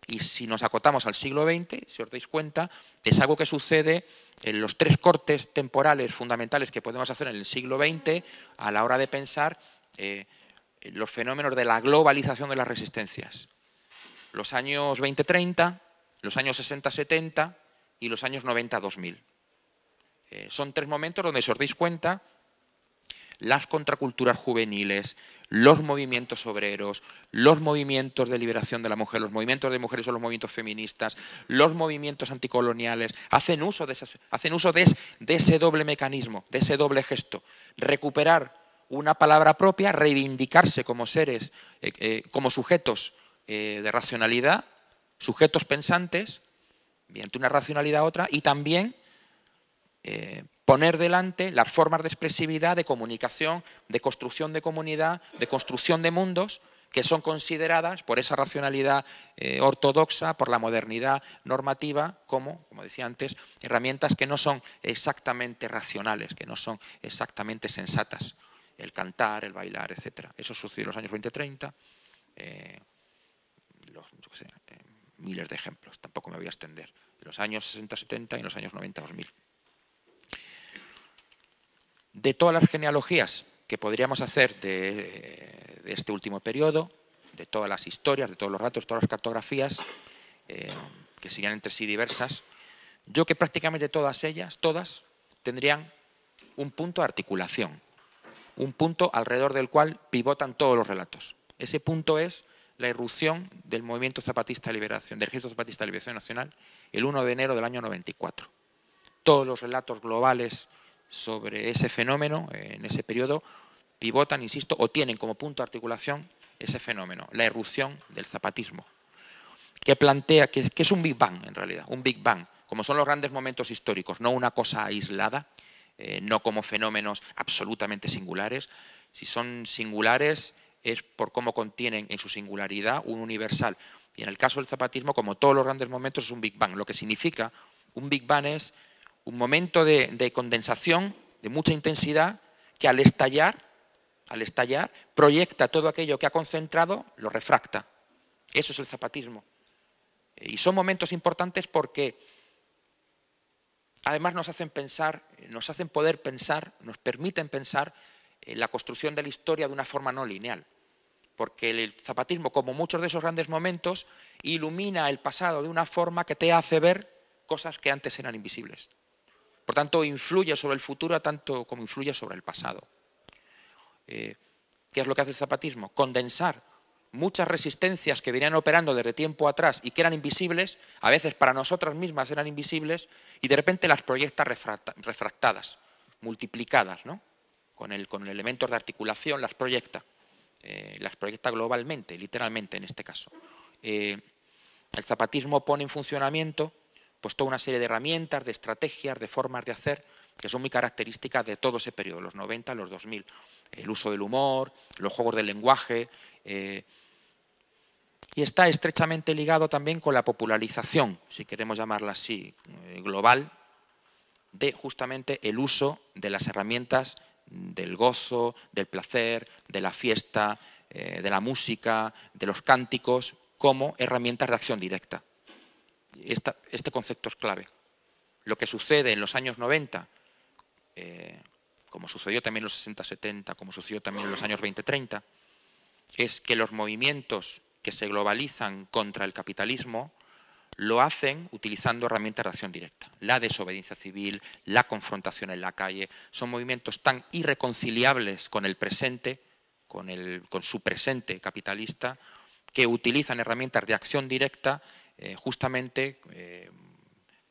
F: y si nos acotamos al siglo XX, si os dais cuenta, es algo que sucede en los tres cortes temporales fundamentales que podemos hacer en el siglo XX a la hora de pensar los fenómenos de la globalización de las resistencias. Los años 20-30, los años 60-70 y los años 90-2000. Eh, son tres momentos donde, si os dais cuenta, las contraculturas juveniles, los movimientos obreros, los movimientos de liberación de la mujer, los movimientos de mujeres o los movimientos feministas, los movimientos anticoloniales, hacen uso, de, ese doble mecanismo, de ese doble gesto. Recuperar una palabra propia, reivindicarse como seres, eh, eh, como sujetos de racionalidad sujetos pensantes, mediante una racionalidad a otra, y también eh, poner delante las formas de expresividad, de comunicación, de construcción de comunidad, de construcción de mundos, que son consideradas por esa racionalidad eh, ortodoxa, por la modernidad normativa, como, como decía antes, herramientas que no son exactamente racionales, que no son exactamente sensatas. El cantar, el bailar, etc. Eso sucedió en los años 20-30, miles de ejemplos, tampoco me voy a extender, de los años 60-70 y en los años 90-2000. De todas las genealogías que podríamos hacer de, este último periodo, de todas las historias, de todos los ratos, todas las cartografías, eh, que serían entre sí diversas, yo que prácticamente todas ellas, todas, tendrían un punto de articulación, un punto alrededor del cual pivotan todos los relatos. Ese punto es la irrupción del movimiento zapatista de liberación, del ejército zapatista de liberación nacional, el 1 de enero del año 94. Todos los relatos globales sobre ese fenómeno eh, en ese periodo pivotan, insisto, o tienen como punto de articulación ese fenómeno, la irrupción del zapatismo, que plantea que, es un Big Bang en realidad, un Big Bang, como son los grandes momentos históricos, no una cosa aislada, eh, no como fenómenos absolutamente singulares. Si son singulares, es por cómo contienen en su singularidad un universal. Y en el caso del zapatismo, como todos los grandes momentos, es un Big Bang. Lo que significa un Big Bang es un momento de, de condensación de mucha intensidad que al estallar, al estallar, proyecta todo aquello que ha concentrado, lo refracta. Eso es el zapatismo. Y son momentos importantes porque además nos hacen pensar, nos hacen poder pensar, nos permiten pensar eh, la construcción de la historia de una forma no lineal, porque el zapatismo, como muchos de esos grandes momentos, ilumina el pasado de una forma que te hace ver cosas que antes eran invisibles. Por tanto, influye sobre el futuro tanto como influye sobre el pasado. Eh, ¿Qué es lo que hace el zapatismo? Condensar muchas resistencias que venían operando desde tiempo atrás y que eran invisibles, a veces para nosotras mismas eran invisibles, y de repente las proyecta refractadas, multiplicadas, ¿no? con el, con elementos de articulación, las proyecta. Eh, las proyecta globalmente, literalmente en este caso. Eh, el zapatismo pone en funcionamiento pues, toda una serie de herramientas, de estrategias, de formas de hacer que son muy características de todo ese periodo, los 90, los 2000. El uso del humor, los juegos del lenguaje. Eh, y está estrechamente ligado también con la popularización, si queremos llamarla así, global, de justamente el uso de las herramientas del gozo, del placer, de la fiesta, eh, de la música, de los cánticos, como herramientas de acción directa. este concepto es clave. Lo que sucede en los años 90, eh, como sucedió también en los 60-70, como sucedió también en los años 20-30, es que los movimientos que se globalizan contra el capitalismo lo hacen utilizando herramientas de acción directa. La desobediencia civil, la confrontación en la calle, son movimientos tan irreconciliables con el presente, con, con su presente capitalista, que utilizan herramientas de acción directa eh, justamente eh,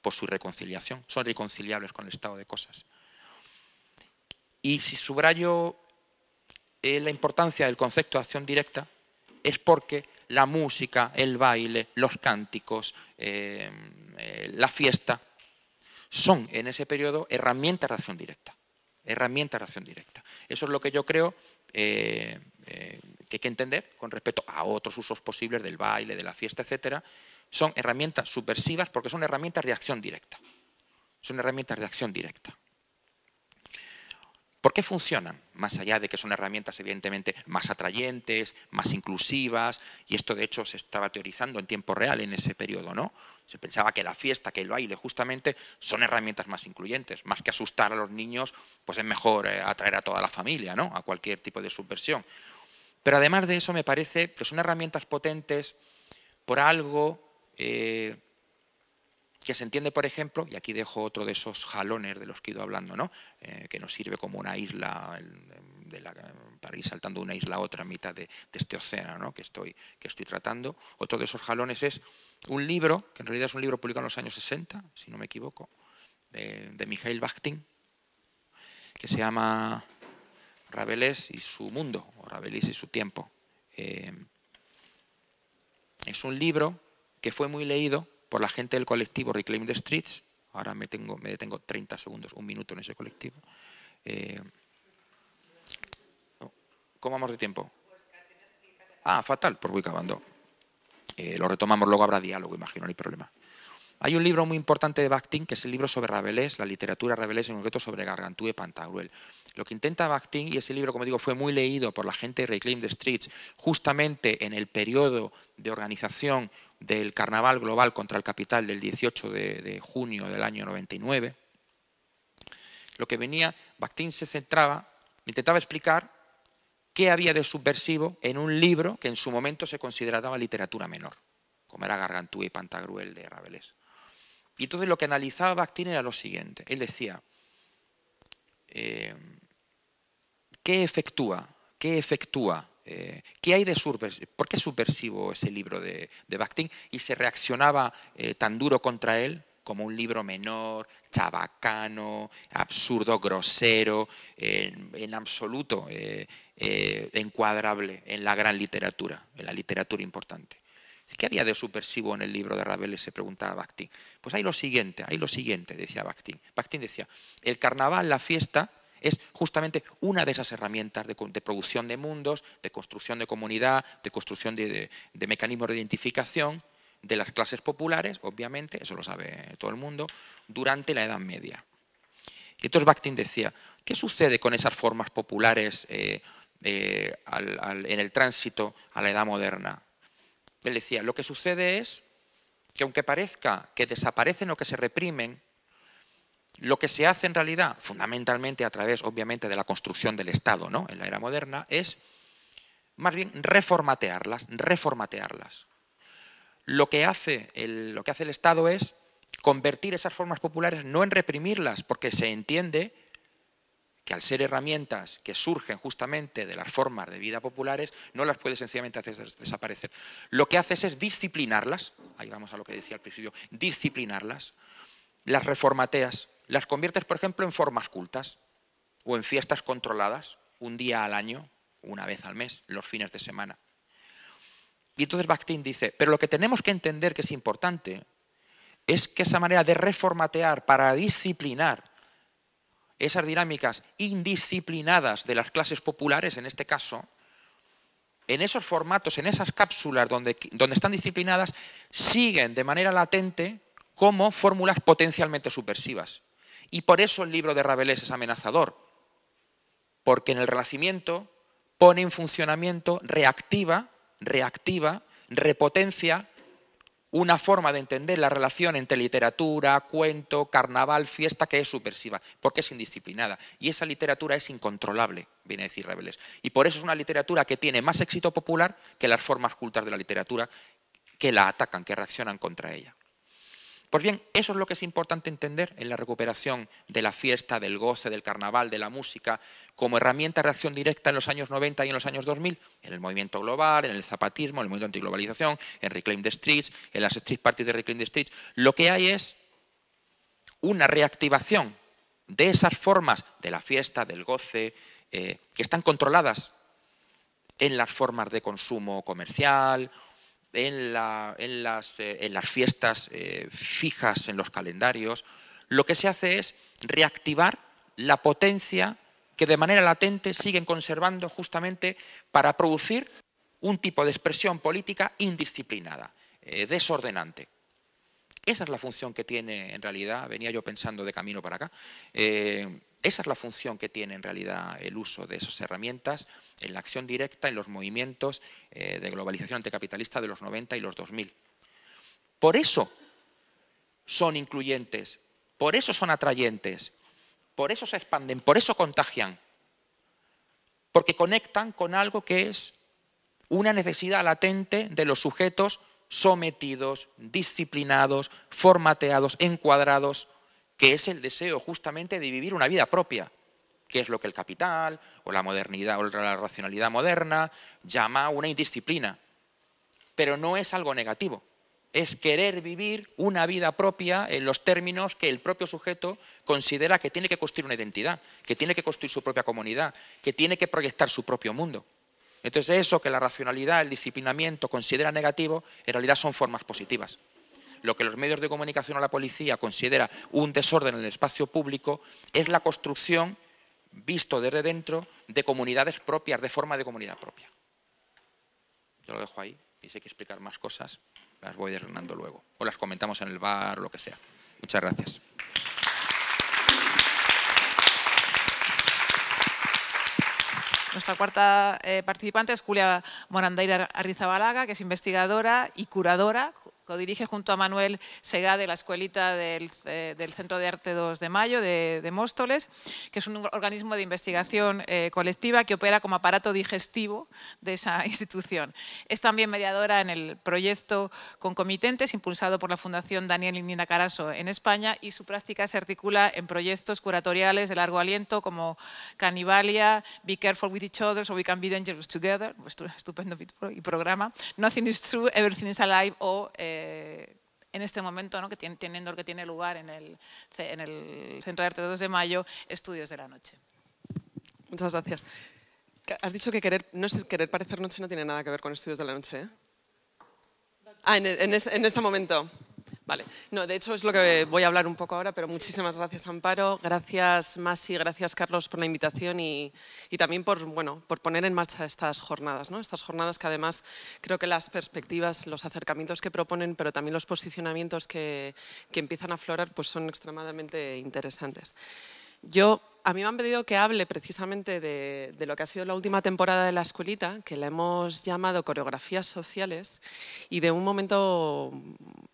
F: por su reconciliación. Son irreconciliables con el estado de cosas. Y si subrayo eh, la importancia del concepto de acción directa, es porque la música, el baile, los cánticos, eh, eh, la fiesta, son en ese periodo herramientas de acción directa. Herramientas de acción directa. Eso es lo que yo creo eh, que hay que entender con respecto a otros usos posibles del baile, de la fiesta, etcétera. Son herramientas subversivas porque son herramientas de acción directa. Son herramientas de acción directa. ¿Por qué funcionan? Más allá de que son herramientas evidentemente más atrayentes, más inclusivas, y esto de hecho se estaba teorizando en tiempo real en ese periodo, ¿no? Se pensaba que la fiesta, que el baile, justamente son herramientas más incluyentes. Más que asustar a los niños, pues es mejor eh, atraer a toda la familia, ¿no? A cualquier tipo de subversión. Pero además de eso, me parece que son herramientas potentes por algo eh, que se entiende, por ejemplo, y aquí dejo otro de esos jalones de los que he ido hablando, ¿no? Eh, que nos sirve como una isla para ir saltando una isla a otra en mitad de, este océano que, estoy, que estoy tratando. Otro de esos jalones es un libro, que en realidad es un libro publicado en los años 60, si no me equivoco, de, de Bachtin, que se llama Rabelés y su mundo, o Rabelais y su tiempo. Eh, es un libro que fue muy leído por la gente del colectivo Reclaim the Streets, ahora me, tengo, me detengo 30 segundos, un minuto en ese colectivo. Eh, ¿Cómo vamos de tiempo? Ah, fatal, pues voy acabando. lo retomamos, luego habrá diálogo, imagino, no hay problema. Hay un libro muy importante de Bakhtin, que es el libro sobre Rabelais, la literatura Rabelais, en concreto sobre Gargantú y Pantagruel. Lo que intenta Bakhtin, y ese libro, como digo, fue muy leído por la gente de Reclaim the Streets, justamente en el periodo de organización del Carnaval Global contra el Capital del 18 de, junio del año 99, lo que venía, Bakhtin se centraba, intentaba explicar qué había de subversivo en un libro que en su momento se consideraba literatura menor, como era Gargantú y Pantagruel de Rabelés. Y entonces lo que analizaba Bakhtin era lo siguiente. Él decía, eh, ¿qué efectúa? ¿Qué efectúa? Eh, ¿Qué hay de subversivo? ¿Por qué es subversivo ese libro de, de Bakhtin? Y se reaccionaba eh, tan duro contra él como un libro menor, chabacano, absurdo, grosero, en absoluto encuadrable en la gran literatura, en la literatura importante. ¿Qué había de supersivo en el libro de Rabelais? Se preguntaba Bakhtin. Pues hay lo siguiente, hay lo siguiente, decía Bakhtin. Bakhtin decía, el carnaval, la fiesta, es justamente una de esas herramientas de, producción de mundos, de construcción de comunidad, de construcción de, mecanismos de identificación de las clases populares, obviamente, eso lo sabe todo el mundo, durante la Edad Media. Y entonces Bakhtin decía, ¿qué sucede con esas formas populares eh, eh, en el tránsito a la Edad Moderna? Él decía, lo que sucede es que aunque parezca que desaparecen o que se reprimen, lo que se hace en realidad, fundamentalmente a través, obviamente, de la construcción del Estado ¿no? en la era moderna, es más bien reformatearlas, reformatearlas. Lo que hace lo que hace el Estado es convertir esas formas populares no en reprimirlas, porque se entiende que al ser herramientas que surgen justamente de las formas de vida populares, no las puedes sencillamente hacer desaparecer. Lo que haces es disciplinarlas, ahí vamos a lo que decía al principio, disciplinarlas, las reformateas, las conviertes, por ejemplo, en formas cultas o en fiestas controladas, un día al año, una vez al mes, los fines de semana. Y entonces Bakhtin dice, pero lo que tenemos que entender que es importante es que esa manera de reformatear para disciplinar esas dinámicas indisciplinadas de las clases populares, en este caso, en esos formatos, en esas cápsulas donde, donde están disciplinadas, siguen de manera latente como fórmulas potencialmente subversivas. Y por eso el libro de Rabelais es amenazador, porque en el Renacimiento pone en funcionamiento, reactiva, reactiva, repotencia una forma de entender la relación entre literatura, cuento, carnaval, fiesta, que es subversiva, porque es indisciplinada. Y esa literatura es incontrolable, viene a decir Rebeles. Y por eso es una literatura que tiene más éxito popular que las formas cultas de la literatura que la atacan, que reaccionan contra ella. Pues bien, eso es lo que es importante entender en la recuperación de la fiesta, del goce, del carnaval, de la música, como herramienta de reacción directa en los años 90 y en los años 2000, en el movimiento global, en el zapatismo, en el movimiento antiglobalización, en Reclaim the Streets, en las street parties de Reclaim the Streets. Lo que hay es una reactivación de esas formas de la fiesta, del goce, eh, que están controladas en las formas de consumo comercial eh, en, las, fiestas eh, fijas en los calendarios, lo que se hace es reactivar la potencia que de manera latente siguen conservando justamente para producir un tipo de expresión política indisciplinada, eh, desordenante. Esa es la función que tiene en realidad, venía yo pensando de camino para acá, esa es la función que tiene en realidad el uso de esas herramientas en la acción directa, en los movimientos eh, de globalización anticapitalista de los 90 y los 2000. Por eso son incluyentes, por eso son atrayentes, por eso se expanden, por eso contagian, porque conectan con algo que es una necesidad latente de los sujetos sometidos, disciplinados, formateados, encuadrados, que es el deseo justamente de vivir una vida propia, que es lo que el capital o la modernidad o la racionalidad moderna llama una indisciplina. Pero no es algo negativo, es querer vivir una vida propia en los términos que el propio sujeto considera que tiene que construir una identidad, que tiene que construir su propia comunidad, que tiene que proyectar su propio mundo. Entonces eso que la racionalidad, el disciplinamiento considera negativo, en realidad son formas positivas lo que los medios de comunicación o la policía considera un desorden en el espacio público es la construcción, visto desde dentro, de comunidades propias, de forma de comunidad propia. Yo lo dejo ahí y si hay que explicar más cosas, las voy desgranando luego. O las comentamos en el bar o lo que sea. Muchas gracias.
C: Nuestra cuarta eh, participante es Julia Morandeira Arrizabalaga, que es investigadora y curadora Dirige junto a Manuel Segá de la Escuelita del, eh, Centro de Arte 2 de Mayo de, Móstoles, que es un organismo de investigación eh, colectiva que opera como aparato digestivo de esa institución. Es también mediadora en el proyecto Concomitentes, impulsado por la Fundación Daniel y Nina Caraso en España, y su práctica se articula en proyectos curatoriales de largo aliento como Canibalia, Be Careful with Each Other, So We Can Be Dangerous Together, estupendo y programa, Nothing is True, Everything is Alive o... Eh, en este momento, ¿no? que tiene, que tiene lugar en el, en Centro de Arte 2 de Mayo, Estudios de la Noche.
G: Muchas gracias. Has dicho que querer, no querer parecer noche no tiene nada que ver con Estudios de la Noche. ¿eh? Ah, en este momento. No, de hecho es lo que voy a hablar un poco ahora, pero muchísimas gracias Amparo, gracias Masi, gracias Carlos por la invitación y, también por, bueno, por poner en marcha estas jornadas, ¿no? estas jornadas que además creo que las perspectivas, los acercamientos que proponen, pero también los posicionamientos que, empiezan a aflorar pues son extremadamente interesantes. Yo, a mí me han pedido que hable precisamente de, lo que ha sido la última temporada de la escuelita, que la hemos llamado coreografías sociales, y de un momento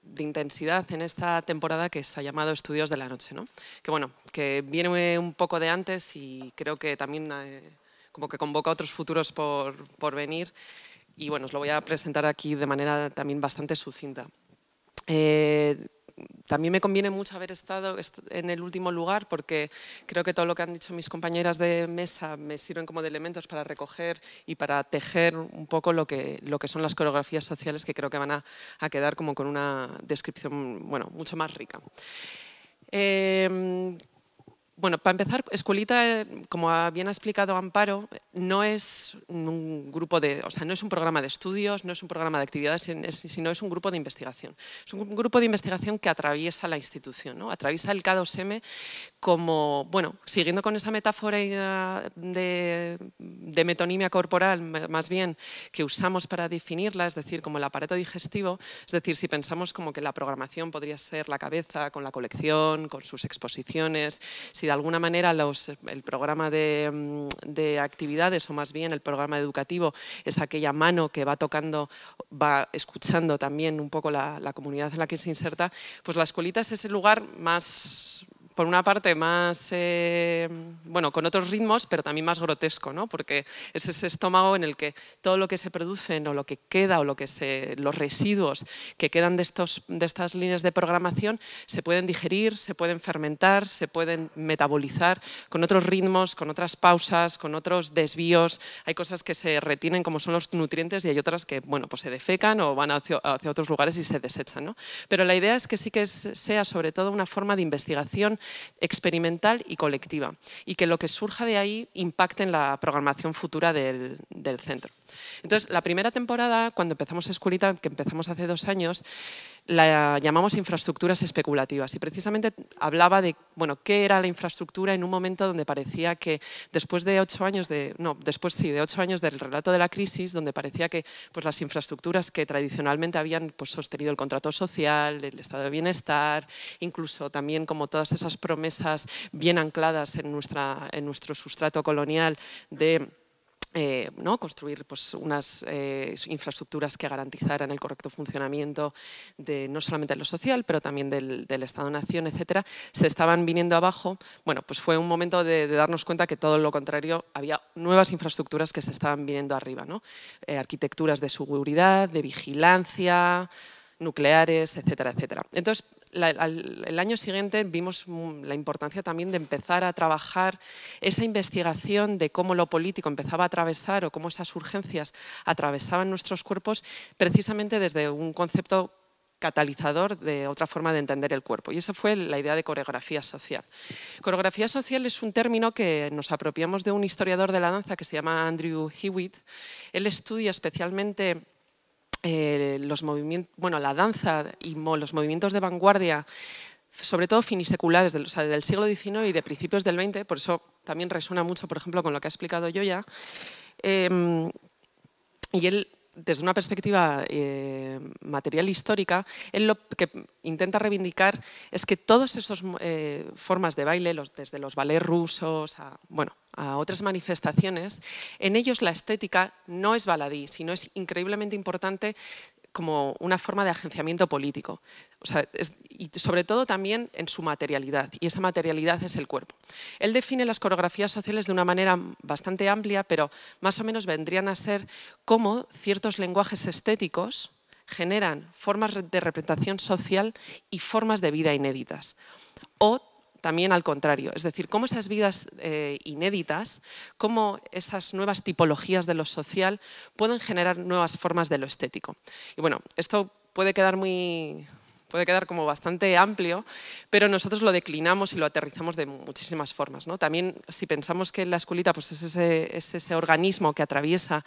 G: de intensidad en esta temporada que se ha llamado Estudios de la Noche, ¿no? que bueno, que viene un poco de antes y creo que también eh, como que convoca otros futuros por, por venir, y bueno, os lo voy a presentar aquí de manera también bastante sucinta. Eh, también me conviene mucho haber estado en el último lugar porque creo que todo lo que han dicho mis compañeras de mesa me sirven como de elementos para recoger y para tejer un poco lo que, lo que son las coreografías sociales que creo que van a, quedar como con una descripción bueno, mucho más rica. Em, bueno, para empezar, Escuelita, eh, como bien ha explicado Amparo, no es un grupo de, o sea, no es un programa de estudios, no es un programa de actividades, sino es un grupo de investigación. Es un grupo de investigación que atraviesa la institución, ¿no? atraviesa el K2M como, bueno, siguiendo con esa metáfora ah, de, metonimia corporal, más bien, que usamos para definirla, es decir, como el aparato digestivo, es decir, si pensamos como que la programación podría ser la cabeza, con la colección, con sus exposiciones, si de alguna manera el programa mm, de, actividades o más bien el programa educativo es aquella mano que va tocando, va escuchando también un poco la, comunidad en la que se inserta, pues la escuelita es el lugar más, por una parte más, eh, bueno, con otros ritmos, pero también más grotesco, Porque es ese estómago en el que todo lo que se produce o lo que queda o lo que se, los residuos que quedan de, estos, de estas líneas de programación se pueden digerir, se pueden fermentar, se pueden metabolizar con otros ritmos, con otras pausas, con otros desvíos. Hay cosas que se retienen como son los nutrientes y hay otras que, bueno, pues se defecan o van hacia, otros lugares y se desechan, ¿no? Pero la idea es que sí que sea sobre todo una forma de investigación experimental y colectiva, y que lo que surja de ahí impacte en la programación futura del, centro. Entonces, la primera temporada, cuando empezamos Esculita, que empezamos hace dos años, la llamamos infraestructuras especulativas y precisamente hablaba de bueno, qué era la infraestructura en un momento donde parecía que después de ocho años de no después sí de ocho años del relato de la crisis donde parecía que pues las infraestructuras que tradicionalmente habían pues, sostenido el contrato social el estado de bienestar incluso también como todas esas promesas bien ancladas en nuestra en nuestro sustrato colonial de eh, ¿no? construir pues, unas eh, infraestructuras que garantizaran el correcto funcionamiento de no solamente de lo social, pero también del, Estado-Nación, etcétera, se estaban viniendo abajo. Bueno, pues fue un momento de, darnos cuenta que todo lo contrario, había nuevas infraestructuras que se estaban viniendo arriba, ¿no? Eh, arquitecturas de seguridad, de vigilancia, nucleares, etcétera, etcétera. Entonces, el año siguiente vimos la importancia también de empezar a trabajar esa investigación de cómo lo político empezaba a atravesar o cómo esas urgencias atravesaban nuestros cuerpos, precisamente desde un concepto catalizador de otra forma de entender el cuerpo. Y esa fue la idea de coreografía social. Coreografía social es un término que nos apropiamos de un historiador de la danza que se llama Andrew Hewitt. Él estudia especialmente eh, los movimientos, bueno, la danza y los movimientos de vanguardia, sobre todo finiseculares, del, siglo XIX y de principios del XX, por eso también resuena mucho, por ejemplo, con lo que ha explicado Yoya. Eh, y él desde una perspectiva eh, material histórica, él lo que intenta reivindicar es que todas esas eh, formas de baile, los, desde los ballets rusos a, bueno, a otras manifestaciones, en ellos la estética no es baladí, sino es increíblemente importante como una forma de agenciamiento político y sobre todo también en su materialidad, y esa materialidad es el cuerpo. Él define las coreografías sociales de una manera bastante amplia, pero más o menos vendrían a ser cómo ciertos lenguajes estéticos generan formas de representación social y formas de vida inéditas. O también al contrario, es decir, cómo esas vidas eh, inéditas, cómo esas nuevas tipologías de lo social pueden generar nuevas formas de lo estético. Y bueno, esto puede quedar muy, puede quedar como bastante amplio, pero nosotros lo declinamos y lo aterrizamos de muchísimas formas. ¿no? También si pensamos que la esculita, pues, es, ese, organismo que atraviesa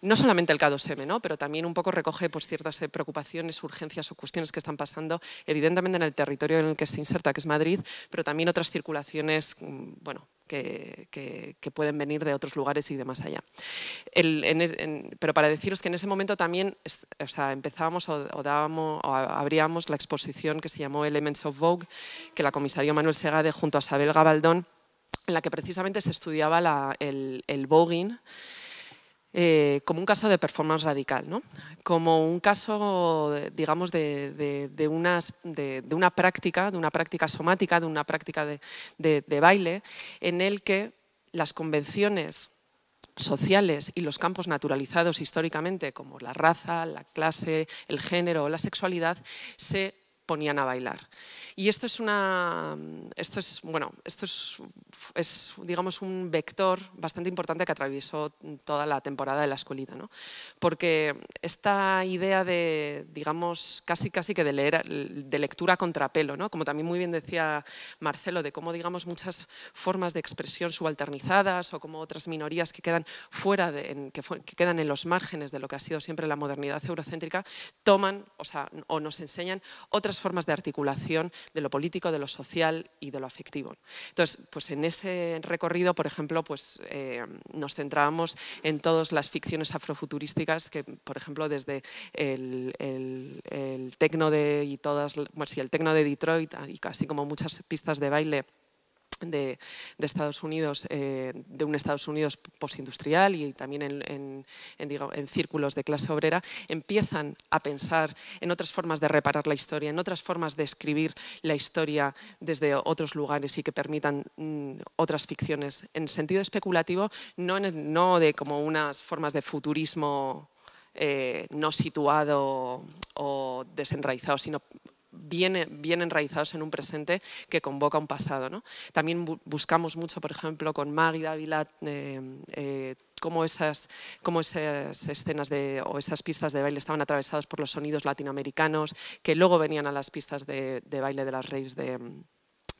G: no solamente el K2M, no pero también un poco recoge pues, ciertas eh, preocupaciones, urgencias o cuestiones que están pasando, evidentemente en el territorio en el que se inserta, que es Madrid, pero también otras circulaciones mm, bueno, que, pueden venir de otros lugares y de más allá. pero para deciros que en ese momento también o sea, empezábamos o, dábamos, o abríamos la exposición que se llamó Elements of Vogue, que la comisaría Manuel Segade junto a Sabel Gabaldón en la que precisamente se estudiaba el, el voguing eh, como un caso de performance radical, como un caso, digamos, de, una práctica, de una práctica somática, de una práctica de baile, en el que las convenciones sociales y los campos naturalizados históricamente, como la raza, la clase, el género o la sexualidad, se ponían a bailar. Y esto es una, esto es, bueno, esto es, es digamos, un vector bastante importante que atravesó toda la temporada de la escuelita, ¿no? Porque esta idea de, digamos, casi casi que de leer, de lectura contrapelo, ¿no? Como también muy bien decía Marcelo, de cómo, digamos, muchas formas de expresión subalternizadas o como otras minorías que quedan fuera, de, en, que quedan en los márgenes de lo que ha sido siempre la modernidad eurocéntrica, toman, o sea, o nos enseñan otras formas de articulación de lo político, de lo social y de lo afectivo. Entonces, pues en ese recorrido, por ejemplo, pues, eh, nos centrábamos en todas las ficciones afrofuturísticas que, por ejemplo, desde el, tecno de, todas, el tecno de Detroit, y casi como muchas pistas de baile, de, Estados Unidos, eh, de un Estados Unidos postindustrial y también en, círculos de clase obrera, empiezan a pensar en otras formas de reparar la historia, en otras formas de escribir la historia desde otros lugares y que permitan mm, otras ficciones en sentido especulativo, no, no de como unas formas de futurismo eh, no situado o desenraizado, sino bien, enraizados en un presente que convoca un pasado. También buscamos mucho, por ejemplo, con Maggie Dávila, eh, eh, cómo esas, esas escenas de, o esas pistas de baile estaban atravesadas por los sonidos latinoamericanos que luego venían a las pistas de, baile de las Reyes de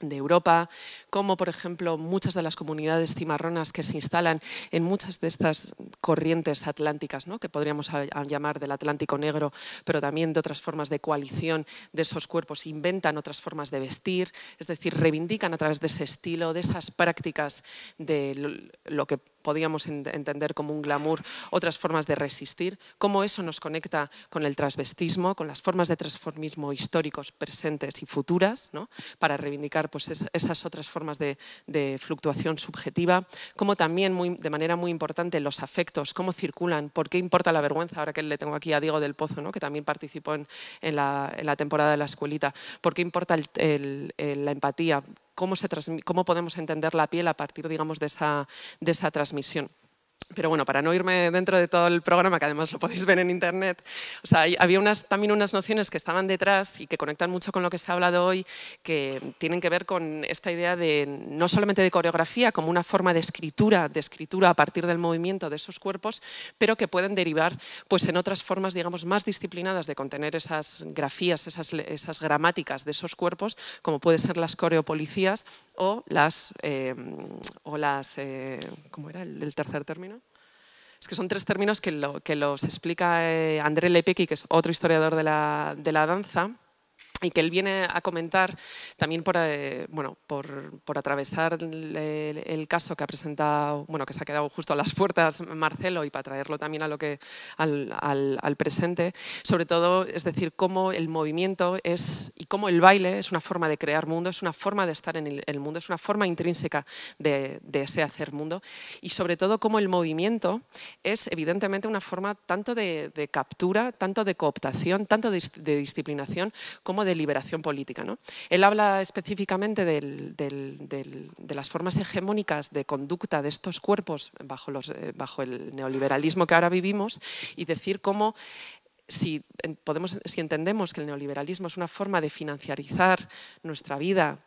G: de Europa, como por ejemplo muchas de las comunidades cimarronas que se instalan en muchas de estas corrientes atlánticas, ¿no? que podríamos llamar del Atlántico Negro, pero también de otras formas de coalición de esos cuerpos, inventan otras formas de vestir, es decir, reivindican a través de ese estilo, de esas prácticas, de lo que podíamos entender como un glamour, otras formas de resistir, cómo eso nos conecta con el transvestismo, con las formas de transformismo históricos, presentes y futuras, para reivindicar pues, esas otras formas de, fluctuación subjetiva, cómo también de manera muy importante los afectos, cómo circulan, por qué importa la vergüenza, ahora que le tengo aquí a Diego del Pozo, ¿no? que también participó en, la, temporada de la escuelita, por qué importa la empatía, cómo, se cómo podemos entender la piel a partir digamos, de, esa, de esa transmisión. Pero bueno, para no irme dentro de todo el programa, que además lo podéis ver en internet, o sea, había unas, también unas nociones que estaban detrás y que conectan mucho con lo que se ha hablado hoy, que tienen que ver con esta idea de no solamente de coreografía como una forma de escritura, de escritura a partir del movimiento de esos cuerpos, pero que pueden derivar pues, en otras formas, digamos, más disciplinadas de contener esas grafías, esas, gramáticas de esos cuerpos, como pueden ser las coreopolicías o las, eh, eh, ¿cómo era el tercer término? Es que son tres términos que, los explica eh, André Lepecki, que es otro historiador de la, de la danza, y que él viene a comentar también por, eh, bueno, por, atravesar el, caso que ha presentado, bueno, que se ha quedado justo a las puertas Marcelo y para traerlo también a lo que, al, presente, sobre todo, es decir, cómo el movimiento es y cómo el baile es una forma de crear mundo, es una forma de estar en el, mundo, es una forma intrínseca de, ese hacer mundo y sobre todo cómo el movimiento es evidentemente una forma tanto de, captura, tanto de cooptación, tanto de disciplinación como de de liberación política. ¿no? Él habla específicamente de las formas hegemónicas de conducta de estos cuerpos bajo, eh, el neoliberalismo que ahora vivimos y decir cómo si, podemos, si entendemos que el neoliberalismo es una forma de financiarizar nuestra vida,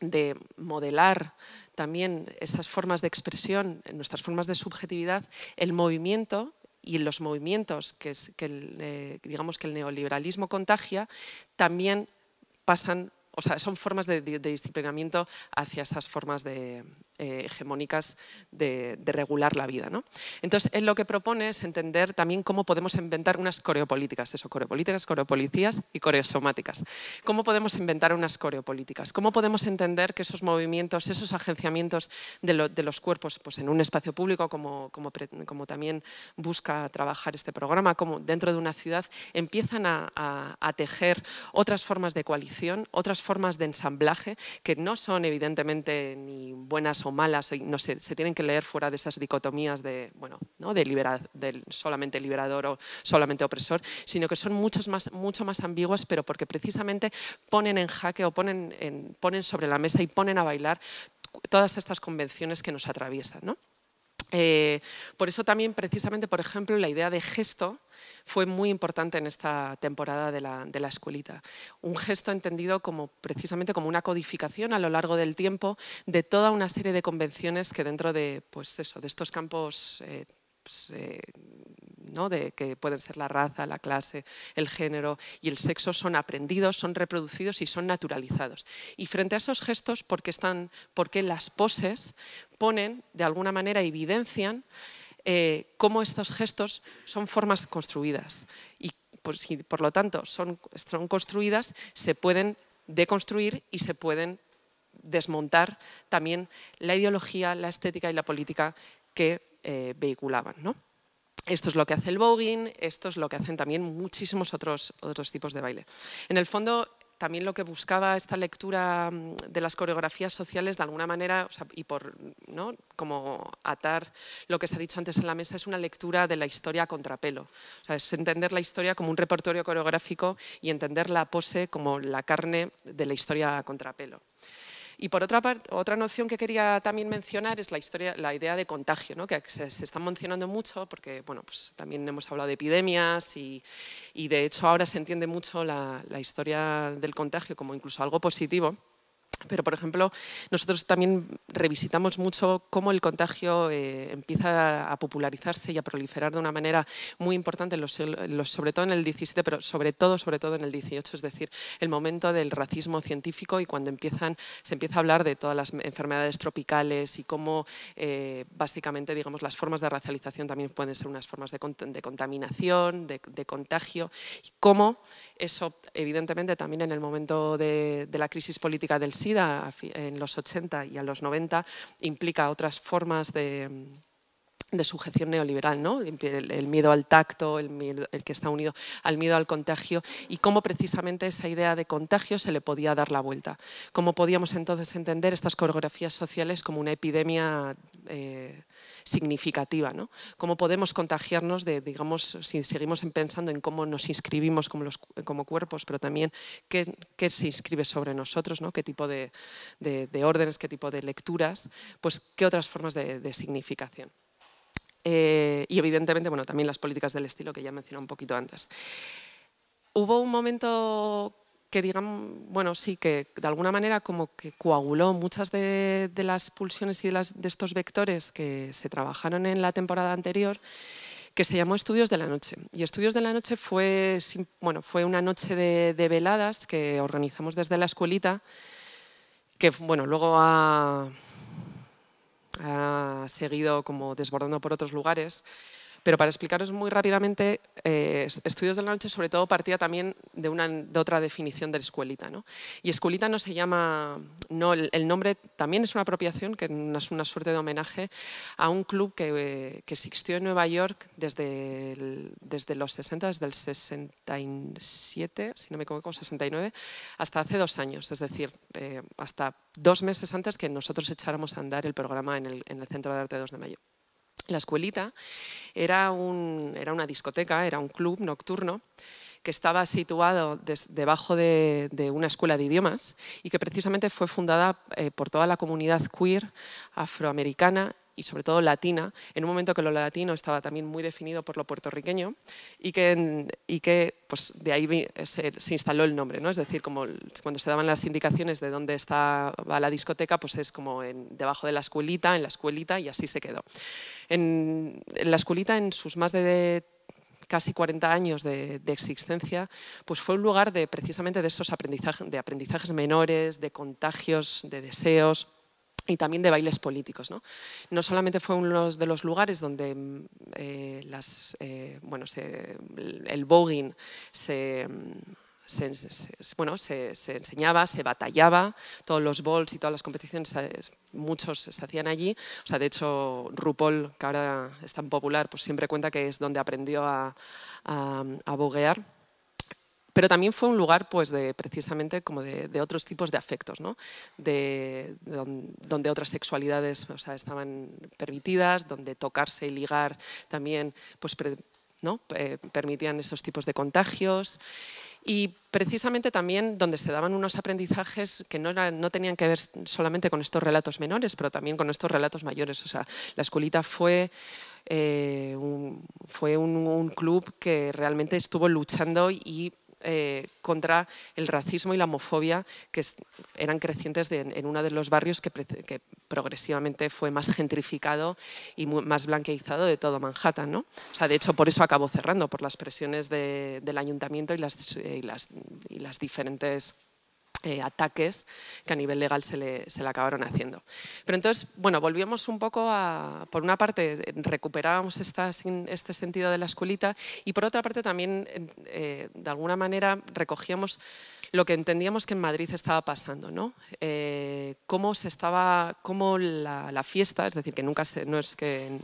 G: de modelar también esas formas de expresión, nuestras formas de subjetividad, el movimiento y los movimientos que, el, eh, digamos que el neoliberalismo contagia también pasan, o sea, son formas de disciplinamiento hacia esas formas de, eh, hegemónicas de, regular la vida. Entonces, él lo que propone es entender también cómo podemos inventar unas coreopolíticas, eso, coreopolíticas, coreopolicías y coreosomáticas. Cómo podemos inventar unas coreopolíticas, cómo podemos entender que esos movimientos, esos agenciamientos de, los cuerpos pues en un espacio público, como, como, también busca trabajar este programa, como dentro de una ciudad, empiezan a tejer otras formas de coalición, otras formas de ensamblaje, que no son evidentemente ni buenas o malas, no se tienen que leer fuera de esas dicotomías de, bueno, ¿no? de del solamente liberador o solamente opresor, sino que son muchas más, mucho más ambiguas, pero porque precisamente ponen en jaque o ponen, ponen sobre la mesa y ponen a bailar todas estas convenciones que nos atraviesan. ¿no? Eh, por eso también, precisamente, por ejemplo, la idea de gesto fue muy importante en esta temporada de la, de la, escuelita. Un gesto entendido como precisamente como una codificación a lo largo del tiempo de toda una serie de convenciones que dentro de, pues eso, de estos campos eh, pues, eh, ¿no? de, que pueden ser la raza, la clase, el género y el sexo son aprendidos, son reproducidos y son naturalizados. Y frente a esos gestos, porque están, las poses ponen, de alguna manera, evidencian eh, cómo estos gestos son formas construidas y por, si, por lo tanto son, son construidas, se pueden deconstruir y se pueden desmontar también la ideología, la estética y la política que eh, vehiculaban. Esto es lo que hace el voguing, esto es lo que hacen también muchísimos otros, otros tipos de baile. En el fondo, también lo que buscaba esta lectura mm, de las coreografías sociales, de alguna manera, y por ¿no? como atar lo que se ha dicho antes en la mesa, es una lectura de la historia a contrapelo. es entender la historia como un repertorio coreográfico y entender la pose como la carne de la historia a contrapelo. Y por otra parte, otra noción que quería también mencionar es la, historia, la idea de contagio, ¿no? que se, está mencionando mucho porque pues también hemos hablado de epidemias y, de hecho ahora se entiende mucho la historia del contagio como incluso algo positivo. Pero, por ejemplo, nosotros también revisitamos mucho cómo el contagio eh, empieza a popularizarse y a proliferar de una manera muy importante, los, sobre todo en el 17, pero sobre todo, sobre todo en el 18, es decir, el momento del racismo científico y cuando empiezan, se empieza a hablar de todas las enfermedades tropicales y cómo eh, básicamente digamos, las formas de racialización también pueden ser unas formas de, contaminación, de, contagio, y cómo eso evidentemente también en el momento de, de la crisis política del siglo en los 80 y a los 90 implica otras formas de sujeción neoliberal, el, miedo al tacto, el, que está unido al miedo al contagio y cómo precisamente esa idea de contagio se le podía dar la vuelta. Cómo podíamos entonces entender estas coreografías sociales como una epidemia eh, significativa. ¿no? ¿Cómo podemos contagiarnos de, digamos, si seguimos pensando en cómo nos inscribimos como, los, como cuerpos, pero también qué, se inscribe sobre nosotros, ¿no? qué tipo de, órdenes, qué tipo de lecturas, pues qué otras formas de, significación. Eh, y evidentemente, bueno, también las políticas del estilo que ya mencioné un poquito antes. Hubo un momento que digan, bueno, sí, que de alguna manera como que coaguló muchas de, las pulsiones y de, estos vectores que se trabajaron en la temporada anterior, que se llamó Estudios de la Noche. Y Estudios de la Noche fue, bueno, fue una noche de, veladas que organizamos desde la escuelita, que bueno, luego ha, ha seguido como desbordando por otros lugares. Pero para explicaros muy rápidamente, eh, Estudios de la Noche sobre todo partía también de, una, otra definición de escuelita. ¿no? Y escuelita no se llama, no, el, nombre también es una apropiación, que es una suerte de homenaje a un club que, eh, que existió en Nueva York desde, desde los 60, desde el 67, si no me equivoco, 69, hasta hace dos años, es decir, eh, hasta dos meses antes que nosotros echáramos a andar el programa en el, en el Centro de Arte 2 de Mayo. La escuelita era, un, era una discoteca, era un club nocturno que estaba situado debajo de, una escuela de idiomas y que precisamente fue fundada eh, por toda la comunidad queer afroamericana y sobre todo latina, en un momento que lo latino estaba también muy definido por lo puertorriqueño y que, y que pues de ahí se, instaló el nombre, ¿no? es decir, como cuando se daban las indicaciones de dónde estaba la discoteca, pues es como en, debajo de la escuelita, en la escuelita y así se quedó. En, en la escuelita, en sus más de casi 40 años de, existencia, pues fue un lugar de precisamente de esos aprendizajes, de aprendizajes menores, de contagios, de deseos, y también de bailes políticos. No, solamente fue uno de los lugares donde mm, eh, las, eh, bueno, el voguing se, mm, se, bueno, se, enseñaba, se batallaba, todos los bowls y todas las competiciones, muchos se hacían allí. O sea, de hecho, RuPaul, que ahora es tan popular, pues siempre cuenta que es donde aprendió a, a, boguear pero también fue un lugar pues de precisamente como de, otros tipos de afectos ¿no? de, donde otras sexualidades o estaban permitidas donde tocarse y ligar también pues eh, permitían esos tipos de contagios y precisamente también donde se daban unos aprendizajes que no, tenían que ver solamente con estos relatos menores, pero también con estos relatos mayores. O sea, la escuelita fue, eh, fue un, club que realmente estuvo luchando y eh, contra el racismo y la homofobia que eran crecientes en uno de los barrios que, progresivamente fue más gentrificado y más blanqueizado de todo Manhattan. sea, de hecho, por eso acabó cerrando, por las presiones del ayuntamiento y las eh, diferentes eh, ataques que a nivel legal se le, se le, acabaron haciendo. Pero entonces, bueno, volvíamos un poco a, por una parte, recuperábamos esta, este sentido de la esculita y por otra parte también, eh, de alguna manera, recogíamos lo que entendíamos que en Madrid estaba pasando, ¿no? Eh, cómo se estaba, cómo la, fiesta, es decir, que nunca se, no es que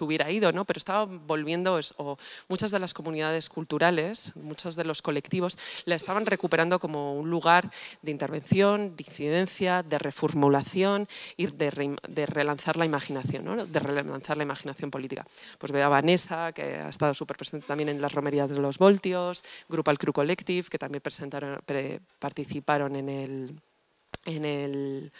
G: hubiera ido, ¿no? Pero estaba volviendo, o muchas de las comunidades culturales, muchos de los colectivos, la estaban recuperando como un lugar de intervención, de incidencia, de reformulación y de, relanzar la imaginación, ¿no? De relanzar la imaginación política. Pues veo a Vanessa, que ha estado súper presente también en las romerías de los voltios, Grupal Crew Collective, que también presenta participaron en el, en el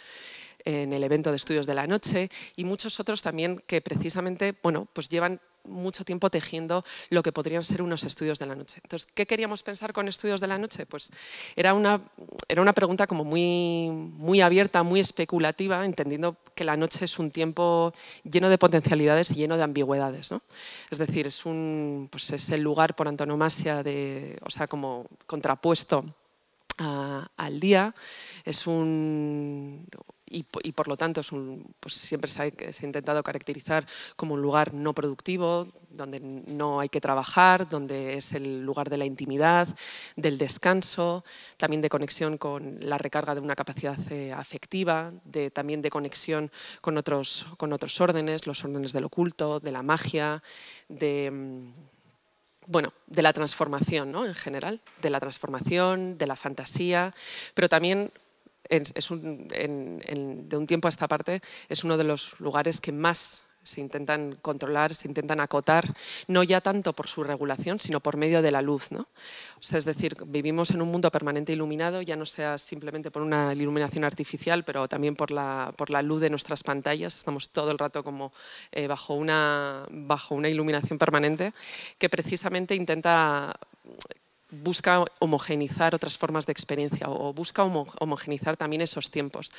G: en el evento de estudios de la noche y muchos otros también que precisamente bueno, pues llevan mucho tiempo tejiendo lo que podrían ser unos estudios de la noche. Entonces, ¿qué queríamos pensar con estudios de la noche? Pues era una, era una pregunta como muy, muy abierta, muy especulativa, entendiendo que la noche es un tiempo lleno de potencialidades y lleno de ambigüedades. Es decir, es, un, pues es el lugar por antonomasia, de, o sea, como contrapuesto al día, es un y, por lo tanto es un, pues siempre se ha, intentado caracterizar como un lugar no productivo, donde no hay que trabajar, donde es el lugar de la intimidad, del descanso, también de conexión con la recarga de una capacidad eh, afectiva, también de conexión con otros, con otros órdenes, los órdenes del oculto, de la magia, de mm, bueno, de la transformación en general, de la transformación, de la fantasía, pero también es, de un tiempo a esta parte es uno de los lugares que más se intentan controlar, se intentan acotar, no ya tanto por su regulación, sino por medio de la luz. ¿no? es decir, vivimos en un mundo permanente iluminado, ya no sea simplemente por una iluminación artificial, pero también por la, por la luz de nuestras pantallas. Estamos todo el rato como eh, bajo, una, bajo una iluminación permanente que precisamente intenta busca homogenizar otras formas de experiencia o busca homogenizar también esos tiempos.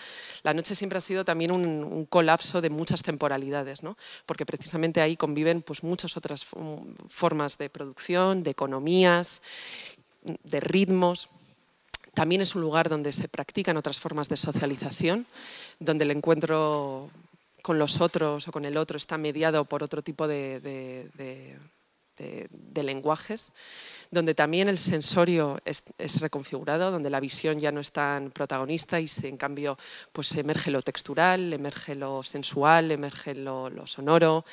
G: La noche siempre ha sido también un, colapso de muchas temporalidades, ¿no? porque precisamente ahí conviven pues, muchas otras formas de producción, de economías, de ritmos. También es un lugar donde se practican otras formas de socialización, donde el encuentro con los otros o con el otro está mediado por otro tipo de de, lenguajes, donde también el sensorio es, reconfigurado, donde la visión ya no es tan protagonista y en cambio pues emerge lo textural, emerge lo sensual, emerge lo, sonoro,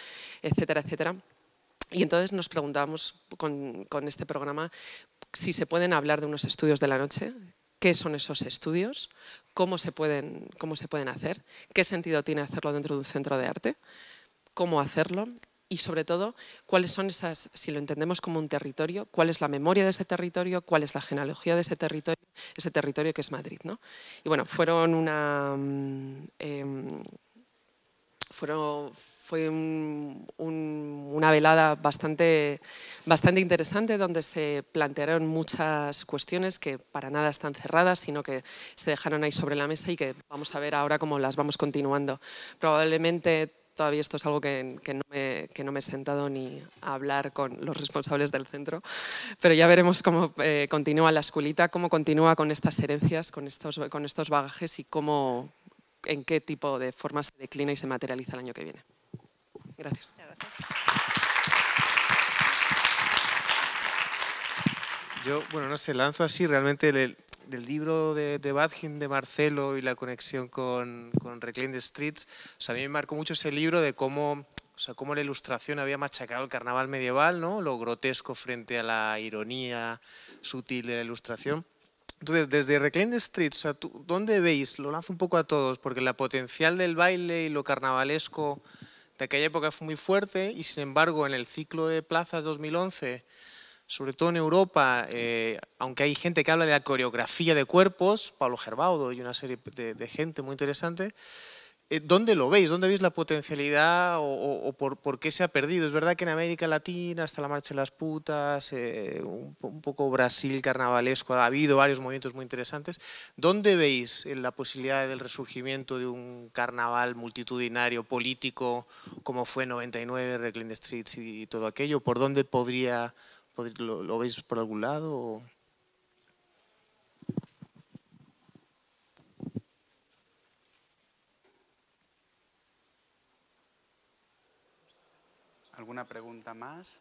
G: etcétera, etcétera. Y entonces nos preguntamos con, este programa si se pueden hablar de unos estudios de la noche, qué son esos estudios, cómo pueden, cómo se pueden hacer, qué sentido tiene hacerlo dentro de un centro de arte, cómo hacerlo, y sobre todo cuáles son esas, si lo entendemos como un territorio, cuál es la memoria de ese territorio, cuál es la genealogía de ese territorio, ese territorio que es Madrid. Y bueno, fueron una... Mm, em, fueron, fue una velada bastante, bastante interesante donde se plantearon muchas cuestiones que para nada están cerradas, sino que se dejaron ahí sobre la mesa y que vamos a ver ahora cómo las vamos continuando. Probablemente todavía esto es algo que, no me, he sentado ni a hablar con los responsables del centro, pero ya veremos cómo eh, continúa la escuelita, cómo continúa con estas herencias, con estos, con estos bagajes y cómo, en qué tipo de forma se declina y se materializa el año que viene. Gracias.
H: Yo, bueno, no sé, lanzo así realmente el, del libro de, de Badgin de Marcelo y la conexión con, con Reclaim the Streets, a mí me marcó mucho ese libro de cómo, sea, cómo la ilustración había machacado el carnaval medieval, ¿no? lo grotesco frente a la ironía sutil de la ilustración. Entonces, desde Reclaim the Streets, o ¿dónde veis? Lo lanzo un poco a todos, porque la potencial del baile y lo carnavalesco de aquella época fue muy fuerte y sin embargo en el ciclo de plazas 2011 sobre todo en Europa, eh, aunque hay gente que habla de la coreografía de cuerpos, Pablo Gerbaudo y una serie de, gente muy interesante, eh, ¿dónde lo veis? ¿Dónde veis la potencialidad o, por, qué se ha perdido? Es verdad que en América Latina, hasta la Marcha de las Putas, eh, un, poco Brasil carnavalesco, ha habido varios movimientos muy interesantes. ¿Dónde veis la posibilidad del resurgimiento de un carnaval multitudinario, político, como fue 99, Reclaim the Streets y todo aquello? ¿Por dónde podría ¿Lo, veis por algún lado?
A: ¿Alguna pregunta más?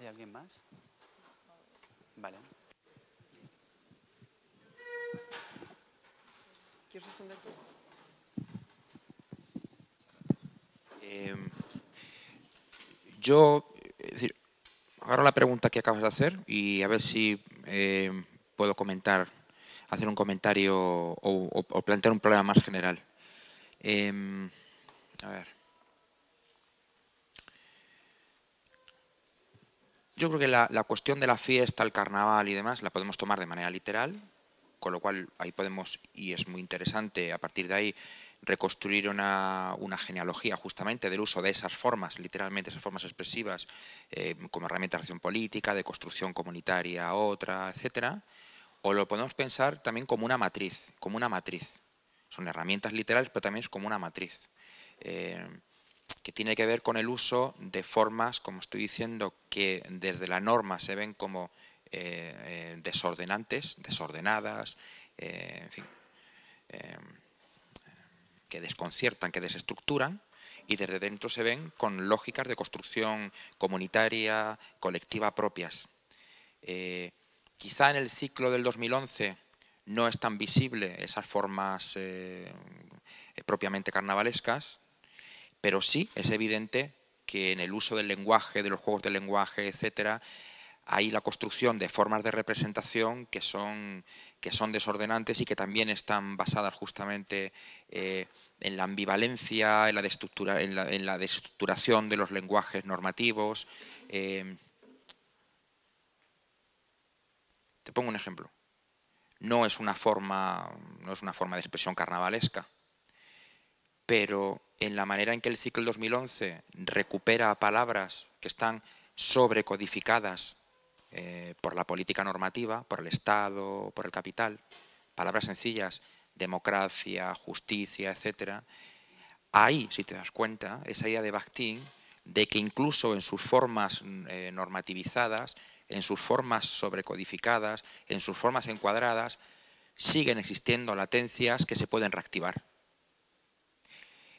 A: ¿Hay alguien más? Vale.
G: ¿Quieres responder tú?
F: Em, yo, agarro la pregunta que acabas de hacer y a ver si eh, puedo comentar, hacer un comentario o, plantear un problema más general. Em, Yo creo que la, cuestión de la fiesta, el carnaval y demás la podemos tomar de manera literal, con lo cual ahí podemos, y es muy interesante a partir de ahí, reconstruir una, genealogía justamente del uso de esas formas, literalmente esas formas expresivas, eh, como herramienta de acción política, de construcción comunitaria, otra, etcétera, o lo podemos pensar también como una matriz, como una matriz. Son herramientas literales, pero también es como una matriz, eh, que tiene que ver con el uso de formas, como estoy diciendo, que desde la norma se ven como eh, desordenantes, desordenadas, en fin que desconciertan, que desestructuran, y desde dentro se ven con lógicas de construcción comunitaria, colectiva propias. Eh, quizá en el ciclo del 2011 no es tan visible esas formas eh, eh, propiamente carnavalescas, pero sí es evidente que en el uso del lenguaje, de los juegos del lenguaje, etcétera, hay la construcción de formas de representación que son, que son desordenantes y que también están basadas justamente eh, en la ambivalencia, en la, destructura, en, la, de los lenguajes normativos. Eh, te pongo un ejemplo. No es una forma, no es una forma de expresión carnavalesca, pero en la manera en que el ciclo 2011 recupera palabras que están sobrecodificadas eh, por la política normativa, por el Estado, por el capital, palabras sencillas, democracia, justicia, etcétera, ahí, si te das cuenta, esa idea de Bakhtin, de que incluso en sus formas mm, eh, normativizadas, en sus formas sobrecodificadas, en sus formas encuadradas, siguen existiendo latencias que se pueden reactivar.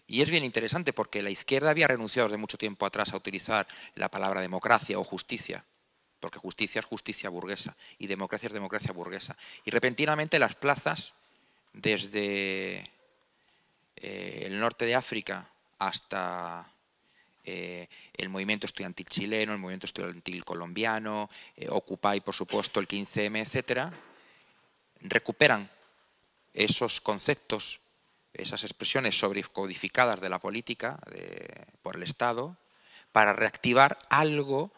F: Y es bien interesante porque la izquierda había renunciado desde mucho tiempo atrás a utilizar la palabra democracia o justicia porque justicia es justicia burguesa y democracia es democracia burguesa. Y repentinamente las plazas, desde eh, el norte de África hasta eh, el movimiento estudiantil chileno, el movimiento estudiantil colombiano, eh, Occupy, por supuesto, el 15M, etc., recuperan esos conceptos, esas expresiones sobrecodificadas de la política por el Estado, para reactivar algo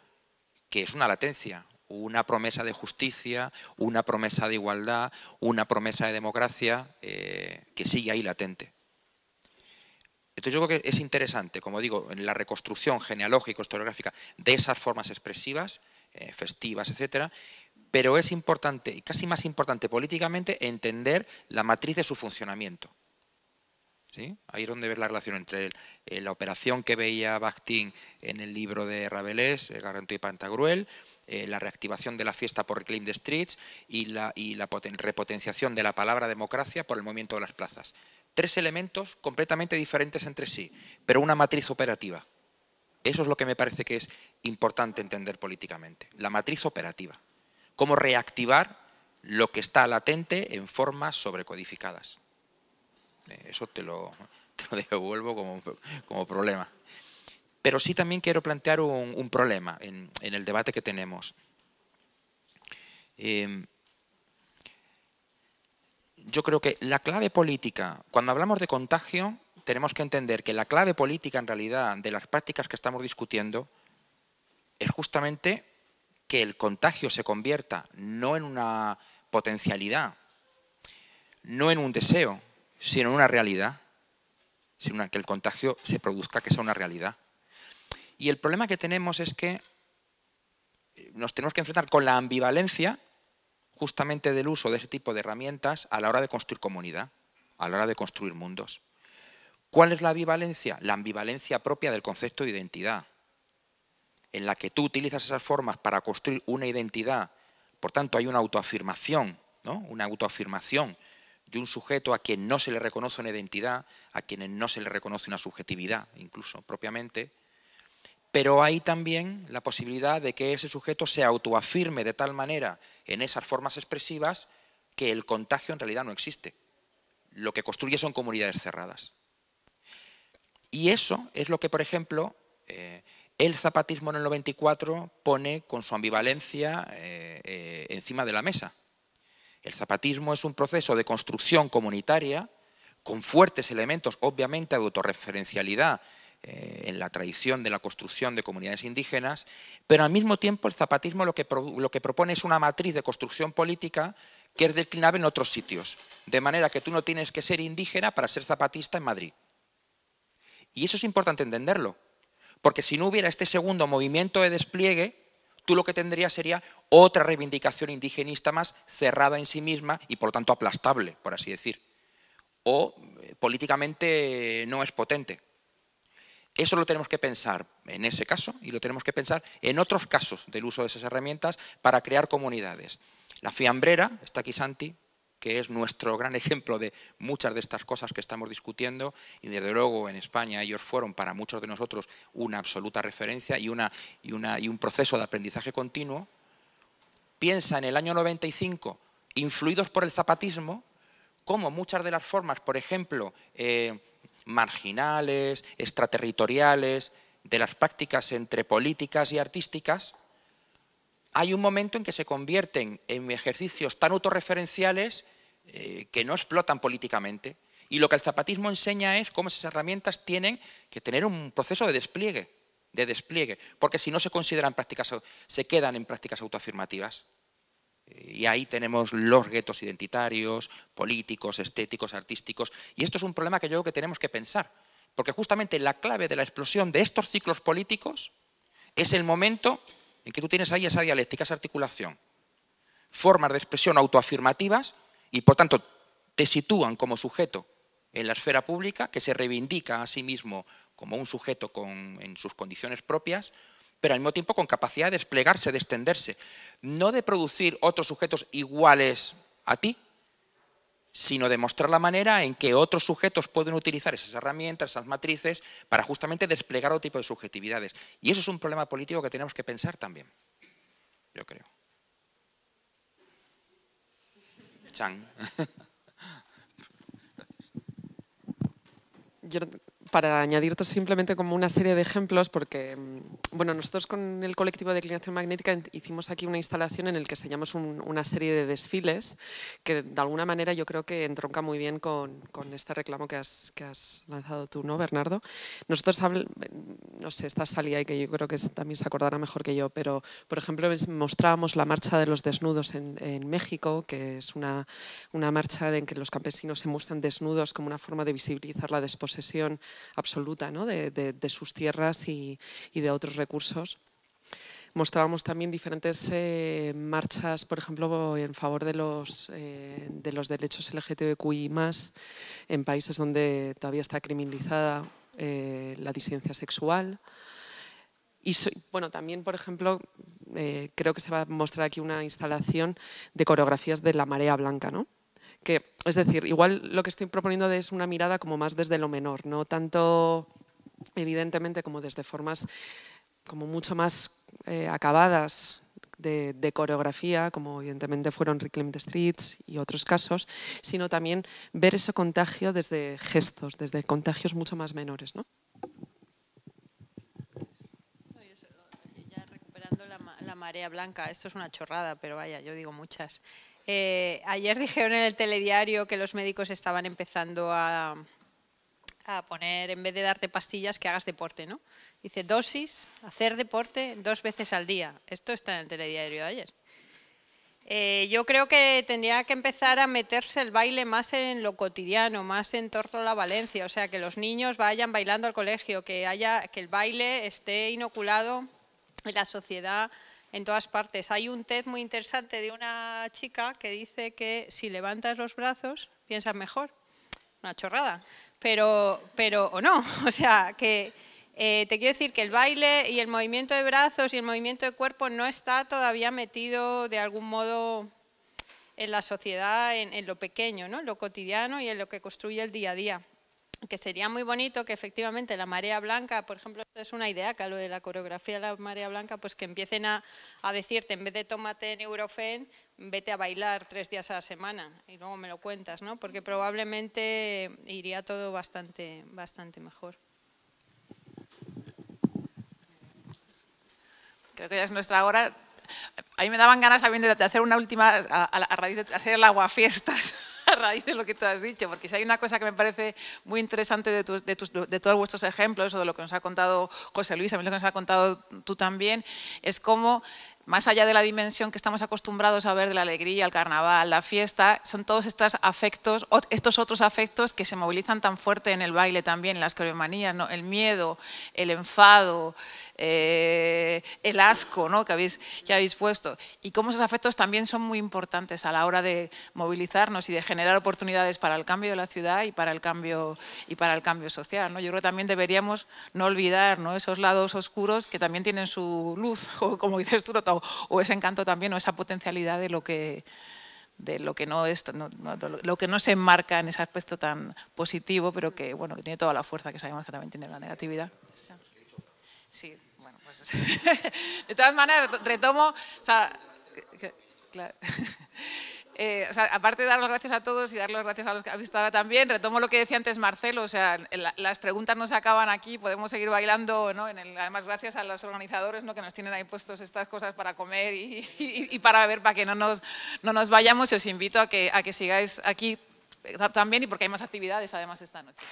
F: que es una latencia, una promesa de justicia, una promesa de igualdad, una promesa de democracia eh, que sigue ahí latente. Entonces yo creo que es interesante, como digo, en la reconstrucción genealógica, historiográfica de esas formas expresivas, eh, festivas, etcétera, pero es importante, y casi más importante políticamente, entender la matriz de su funcionamiento. Ahí es donde ves la relación entre eh, la operación que veía Bakhtin en el libro de Rabelais, eh, Garantú y Pantagruel, eh, la reactivación de la fiesta por Clean the Streets y la repotenciación de la palabra democracia por el movimiento de las plazas. Tres elementos completamente diferentes entre sí, pero una matriz operativa. Eso es lo que me parece que es importante entender políticamente, la matriz operativa. Cómo reactivar lo que está latente en formas sobrecodificadas. Eso te lo, te lo devuelvo como, como, problema. Pero sí también quiero plantear un, problema en, el debate que tenemos. Em, yo creo que la clave política, cuando hablamos de contagio, tenemos que entender que la clave política en realidad de las prácticas que estamos discutiendo es justamente que el contagio se convierta no en una potencialidad, no en un deseo, sino en una realidad, sino que el contagio se produzca, que sea una realidad. Y el problema que tenemos es que nos tenemos que enfrentar con la ambivalencia justamente del uso de ese tipo de herramientas a la hora de construir comunidad, a la hora de construir mundos. ¿Cuál es la ambivalencia? La ambivalencia propia del concepto de identidad, en la que tú utilizas esas formas para construir una identidad, por tanto hay una autoafirmación, ¿no? una autoafirmación de un sujeto a quien no se le reconoce una identidad, a quienes no se le reconoce una subjetividad, incluso propiamente, pero hay también la posibilidad de que ese sujeto se autoafirme de tal manera en esas formas expresivas que el contagio en realidad no existe. Lo que construye son comunidades cerradas. Y eso es lo que, por ejemplo, eh, el zapatismo en el 94 pone con su ambivalencia eh, eh, encima de la mesa. El zapatismo es un proceso de construcción comunitaria con fuertes elementos, obviamente, de autorreferencialidad eh, en la tradición de la construcción de comunidades indígenas, pero al mismo tiempo el zapatismo lo que, lo que propone es una matriz de construcción política que es declinable en otros sitios, de manera que tú no tienes que ser indígena para ser zapatista en Madrid. Y eso es importante entenderlo, porque si no hubiera este segundo movimiento de despliegue, tú lo que tendrías sería otra reivindicación indigenista más cerrada en sí misma y por lo tanto aplastable, por así decir, o eh, políticamente no es potente. Eso lo tenemos que pensar en ese caso y lo tenemos que pensar en otros casos del uso de esas herramientas para crear comunidades. La fiambrera, está aquí Santi, que es nuestro gran ejemplo de muchas de estas cosas que estamos discutiendo y desde luego en España ellos fueron para muchos de nosotros una absoluta referencia y, y, un proceso de aprendizaje continuo, piensa en el año 95, influidos por el zapatismo, como muchas de las formas, por ejemplo, eh, marginales, extraterritoriales, de las prácticas entre políticas y artísticas, hay un momento en que se convierten en ejercicios tan autorreferenciales eh, que no explotan políticamente. Y lo que el zapatismo enseña es cómo esas herramientas tienen que tener un proceso de despliegue, de despliegue, porque si no se consideran prácticas, se quedan en prácticas autoafirmativas. Y ahí tenemos los guetos identitarios, políticos, estéticos, artísticos. Y esto es un problema que yo creo que tenemos que pensar, porque justamente la clave de la explosión de estos ciclos políticos es el momento en que tú tienes ahí esa dialéctica, esa articulación. Formas de expresión autoafirmativas y, por tanto, te sitúan como sujeto en la esfera pública, que se reivindica a sí mismo como un sujeto en sus condiciones propias, pero al mismo tiempo con capacidad de desplegarse, de extenderse, no de producir otros sujetos iguales a ti, sino demostrar la manera en que otros sujetos pueden utilizar esas herramientas, esas matrices, para justamente desplegar otro tipo de subjetividades. Y eso es un problema político que tenemos que pensar también, yo creo.
G: Chang para añadirte simplemente como una serie de ejemplos, porque mm, bueno, nosotros con el colectivo de declinación magnética hicimos aquí una instalación en la que sellamos un, una serie de desfiles que de alguna manera yo creo que entronca muy bien con, con este reclamo que has, que has, lanzado tú, ¿no, Bernardo? Nosotros, no sé, esta salida y que yo creo que también se acordará mejor que yo, pero por ejemplo mostrábamos la marcha de los desnudos en, en México, que es una, una marcha en que los campesinos se muestran desnudos como una forma de visibilizar la desposesión absoluta ¿no? de, sus tierras y, de otros recursos mostrábamos también diferentes eh, marchas, por ejemplo, en favor de los, eh, de los derechos LGTBQI en países donde todavía está criminalizada eh, la disidencia sexual. Y bueno, también, por ejemplo, creo que se va a mostrar aquí una instalación de coreografías de la marea blanca, ¿no? es decir, igual lo que estoy proponiendo es una mirada como más desde lo menor, no tanto evidentemente como desde formas como mucho más eh, acabadas de, coreografía, como evidentemente fueron Reclaim the Streets y otros casos, sino también ver ese contagio desde gestos, desde contagios mucho más menores. ¿no?
E: Ya recuperando la marea blanca, esto es una chorrada, pero vaya, yo digo muchas. Eh, ayer dijeron en el telediario que los médicos estaban empezando a, poner, en vez de darte pastillas, que hagas deporte, ¿no? Dice dosis, hacer deporte dos veces al día. Esto está en el telediario de ayer. Eh, yo creo que tendría que empezar a meterse el baile más en lo cotidiano, más en la Valencia, o sea, que los niños vayan bailando al colegio, que, que el baile esté inoculado en la sociedad en todas partes. Hay un test muy interesante de una chica que dice que si levantas los brazos piensas mejor. Una chorrada, pero, pero o no. O sea, que eh, te quiero decir que el baile y el movimiento de brazos y el movimiento de cuerpo no está todavía metido de algún modo en la sociedad, en, lo pequeño, ¿no? lo cotidiano y en lo que construye el día a día que sería muy bonito que efectivamente la marea blanca, por ejemplo, es una idea, que lo de la coreografía de la marea blanca, pues que empiecen a, decirte, en vez de tómate neurofen vete a bailar tres días a la semana y luego me lo cuentas, ¿no? Porque probablemente iría todo bastante, bastante
C: mejor. Creo que ya es nuestra hora. A mí me daban ganas también de hacer una última, a, raíz de hacer el fiestas a raíz de lo que tú has dicho, porque si hay una cosa que me parece muy interesante de, todos vuestros ejemplos o de lo que nos ha contado José Luis, a mí lo que nos ha contado tú también, es cómo más allá de la dimensión que estamos acostumbrados a ver de la alegría, el carnaval, la fiesta, son todos estos afectos, estos otros afectos que se movilizan tan fuerte en el baile también, en las coreomanías, ¿no? el miedo, el enfado, eh, el asco ¿no? que, habéis, que habéis puesto. Y cómo esos afectos también son muy importantes a la hora de movilizarnos y de generar oportunidades para el cambio de la ciudad y para el cambio, y para el cambio social. ¿no? Yo creo que también deberíamos no olvidar ¿no? esos lados oscuros que también tienen su luz, o como dices tú, no o, ese encanto también o esa potencialidad de lo que de lo que no es lo que no se enmarca en ese aspecto tan positivo pero que bueno que tiene toda la fuerza que sabemos que también tiene la negatividad sí bueno pues de todas maneras retomo Eh, aparte de dar las gracias a todos y dar las gracias a los que visto estado también, retomo lo que decía antes Marcelo, las preguntas no se acaban aquí, podemos seguir bailando, ¿no? además, gracias a los organizadores, ¿no? Que nos tienen ahí puestos estas cosas para comer y, para ver, para que no nos, vayamos y os invito a que, a que sigáis aquí también y porque hay más actividades además esta noche.